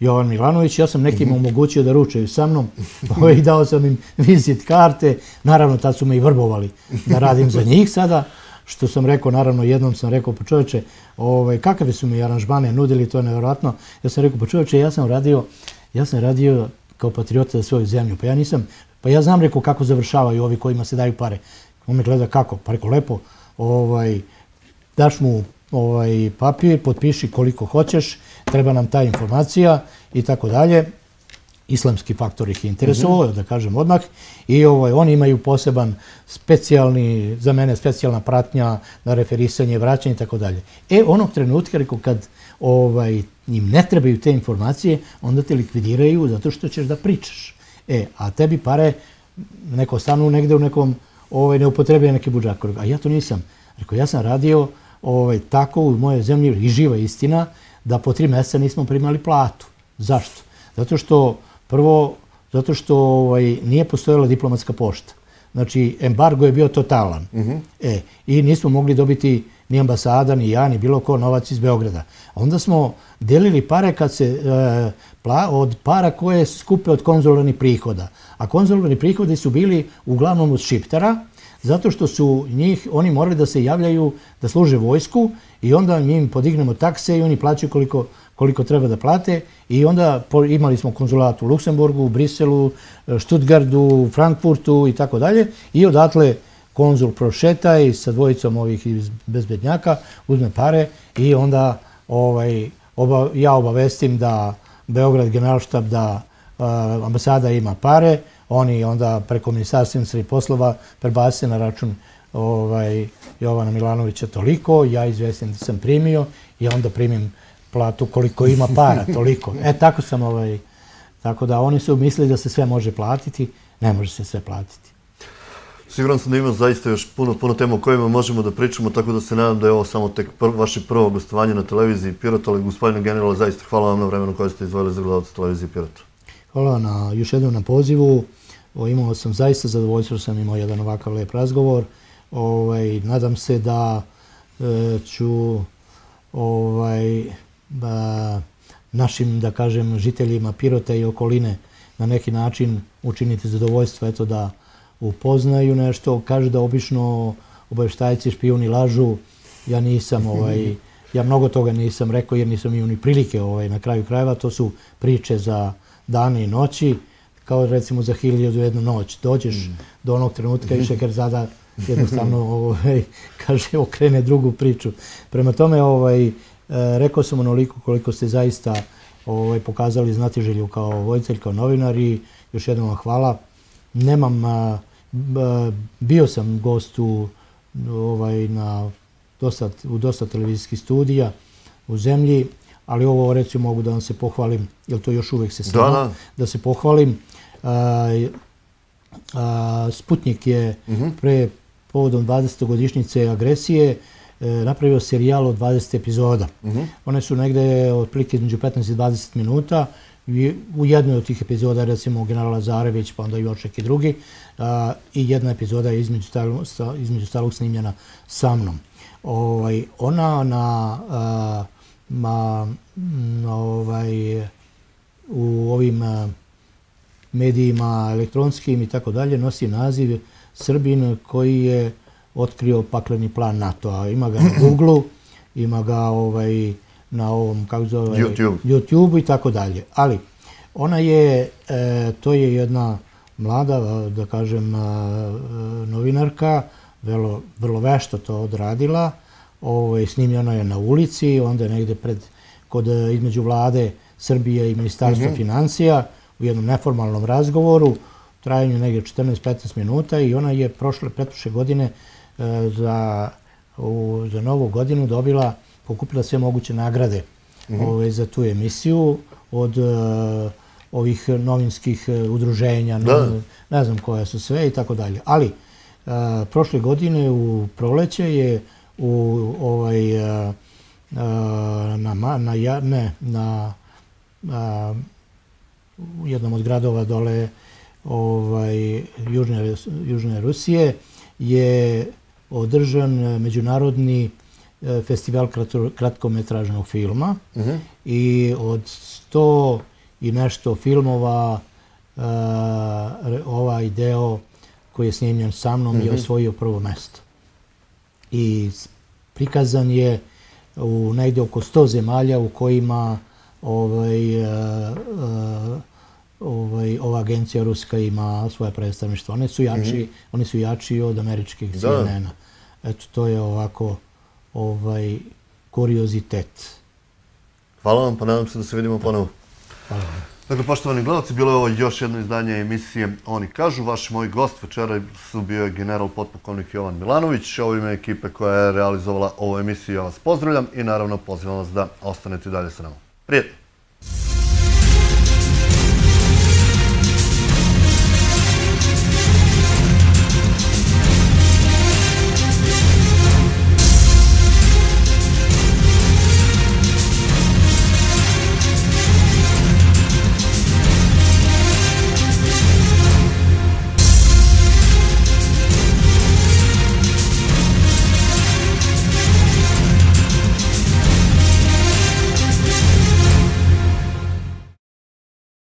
Jovan Milanović, ja sam nekim mhm. omogućio da ručaju sa mnom i pa ovaj dao sam im vizit karte. Naravno, tad su me i vrbovali da radim za njih sada. Što sam rekao, naravno, jednom sam rekao, pa čovječe, ovaj, kakve su mi aranžmane nudili, to je nevjerojatno. Ja sam rekao, pa čovječe, ja sam radio, ja sam radio kao patriota za svoju zemlju. Pa ja nisam, pa ja znam, rekao, kako završavaju ovi kojima se daju pare. On me gleda kako, pa rekao, lepo, ovaj, daš mu Ovaj, papir, potpiši koliko hoćeš, treba nam ta informacija i tako dalje. Islamski faktor ih je interesovalo, mhm. da kažem odmah, i ovaj, oni imaju poseban specijalni, za mene specijalna pratnja na referisanje, vraćanje i tako dalje. E, onog trenutka, reko, kad ovaj, im ne trebaju te informacije, onda te likvidiraju zato što ćeš da pričaš. E, a tebi pare neko stanu negde u nekom, ne upotrebuje neki buđak. A ja to nisam. Reko, ja sam radio ovaj, tako u moje zemlji i živa istina da po tri mjeseca nismo primali platu. Zašto? Zato što prvo, zato što ovaj, nije postojala diplomatska pošta. Znači, embargo je bio totalan. Uh e, I nismo mogli dobiti ni ambasada, ni ja, ni bilo ko novac iz Beograda. Onda smo delili pare kad se, e, pla, od para koje skupe od konzolovnih prihoda. A konzolovni prihodi su bili uglavnom od Šiptara, zato što su njih, oni morali da se javljaju da služe vojsku i onda mi im podignemo takse i oni plaćaju koliko, koliko treba da plate i onda imali smo konzulat u Luksemburgu, Briselu, e, Stuttgartu, Frankfurtu i tako dalje i odatle konzul prošeta i sa dvojicom ovih iz bezbednjaka uzme pare i onda ovaj, ja obavestim da Beograd generalštab da e, ambasada ima pare oni onda preko ministarstva i poslova prebacili na račun ovaj, Jovana Milanovića toliko, ja izvestim da sam primio i onda primim platu koliko ima para, toliko. E, tako sam ovaj, tako da oni su mislili da se sve može platiti, ne može se sve platiti. Siguran sam da ima zaista još puno, puno tema o kojima možemo da pričamo, tako da se nadam da je ovo samo tek vaše prvo gostovanje na televiziji Pirot, ali gospodine generalu zaista hvala vam na vremenu koje ste izvojili za gledalce televizije Pirotu. Hvala na još jednom na pozivu. O, imao sam zaista zadovoljstvo, sam imao jedan ovakav lep razgovor. Ovaj, nadam se da e, ću ovaj, ba, našim, da kažem, žiteljima Pirota i okoline na neki način učiniti zadovoljstvo eto, da upoznaju nešto. Kažu da obično obještajci špijuni lažu. Ja nisam, ovaj, ja mnogo toga nisam rekao jer nisam imao ni prilike ovaj, na kraju krajeva. To su priče za dane i noći, kao recimo za hiljadu jednu noć. Dođeš mm. do onog trenutka mm. i Šekerzada jednostavno ovaj, kaže, okrene drugu priču. Prema tome, ovaj, e, rekao sam onoliko koliko ste zaista ovaj, pokazali znatiželju kao vojitelj, kao novinar i još jednom vam hvala. Nemam, e, bio sam gost u, ovaj, na dosta, u dosta televizijskih studija u zemlji, ali ovo recimo mogu da vam se pohvalim, jer to još uvijek se sada, da, se pohvalim. A, Sputnik je mhm. pre povodom 20. godišnjice agresije e, napravio serijal od 20 epizoda. Mhm. One su negde otprilike između 15 i 20 minuta. U jednoj od tih epizoda recimo generala Zarević, pa onda i Jošek i drugi. A, I jedna epizoda je između, stalo, sta, stalog snimljena sa mnom. Ovaj, ona na... A, ma mm, ovaj u ovim eh, medijima elektronskim i tako dalje nosi naziv Srbin koji je otkrio pakleni plan NATO-a. Ima ga na Google, ima ga ovaj na ovom kako zove YouTube, YouTube i tako dalje. Ali ona je e, to je jedna mlada da kažem eh, novinarka, vrlo vrlo vešto to odradila ovaj, snimljeno je na ulici, onda je negde pred, kod, eh, između vlade Srbije i ministarstva mm financija u jednom neformalnom razgovoru, trajanju negdje 14-15 minuta i ona je prošle pretpuše godine eh, za, za novu godinu dobila, pokupila sve moguće nagrade mhm. ove, ovaj, za tu emisiju od eh, ovih novinskih udruženja, ne znam koja su sve i tako dalje. Ali, prošle godine u proleće je u ovaj eh, eh, na na jarne na eh, u jednom od gradova dole ovaj južne južne Rusije je održan međunarodni festival kratkometražnog filma mhm. i od 100 i nešto filmova ovaj deo koji je snimljen sa mnom uh je mhm. osvojio prvo mesto i prikazan je u najde oko 100 zemalja u kojima ovaj, eh, eh, ovaj, ova agencija ruska ima svoje predstavništvo. One su jači, mhm. oni su jači od američkih cnn Eto, to je ovako ovaj, kuriozitet. Hvala vam, pa nadam se da se vidimo ponovo. Hvala vam. Dakle, poštovani gledalci, bilo je ovo još jedno izdanje emisije Oni kažu. Vaš i moj gost večera su bio je general potpukovnik Jovan Milanović. Ovo ime ekipe koja je realizovala ovu emisiju. Ja vas pozdravljam i naravno pozivam vas da ostanete dalje sa nama. Prijetno!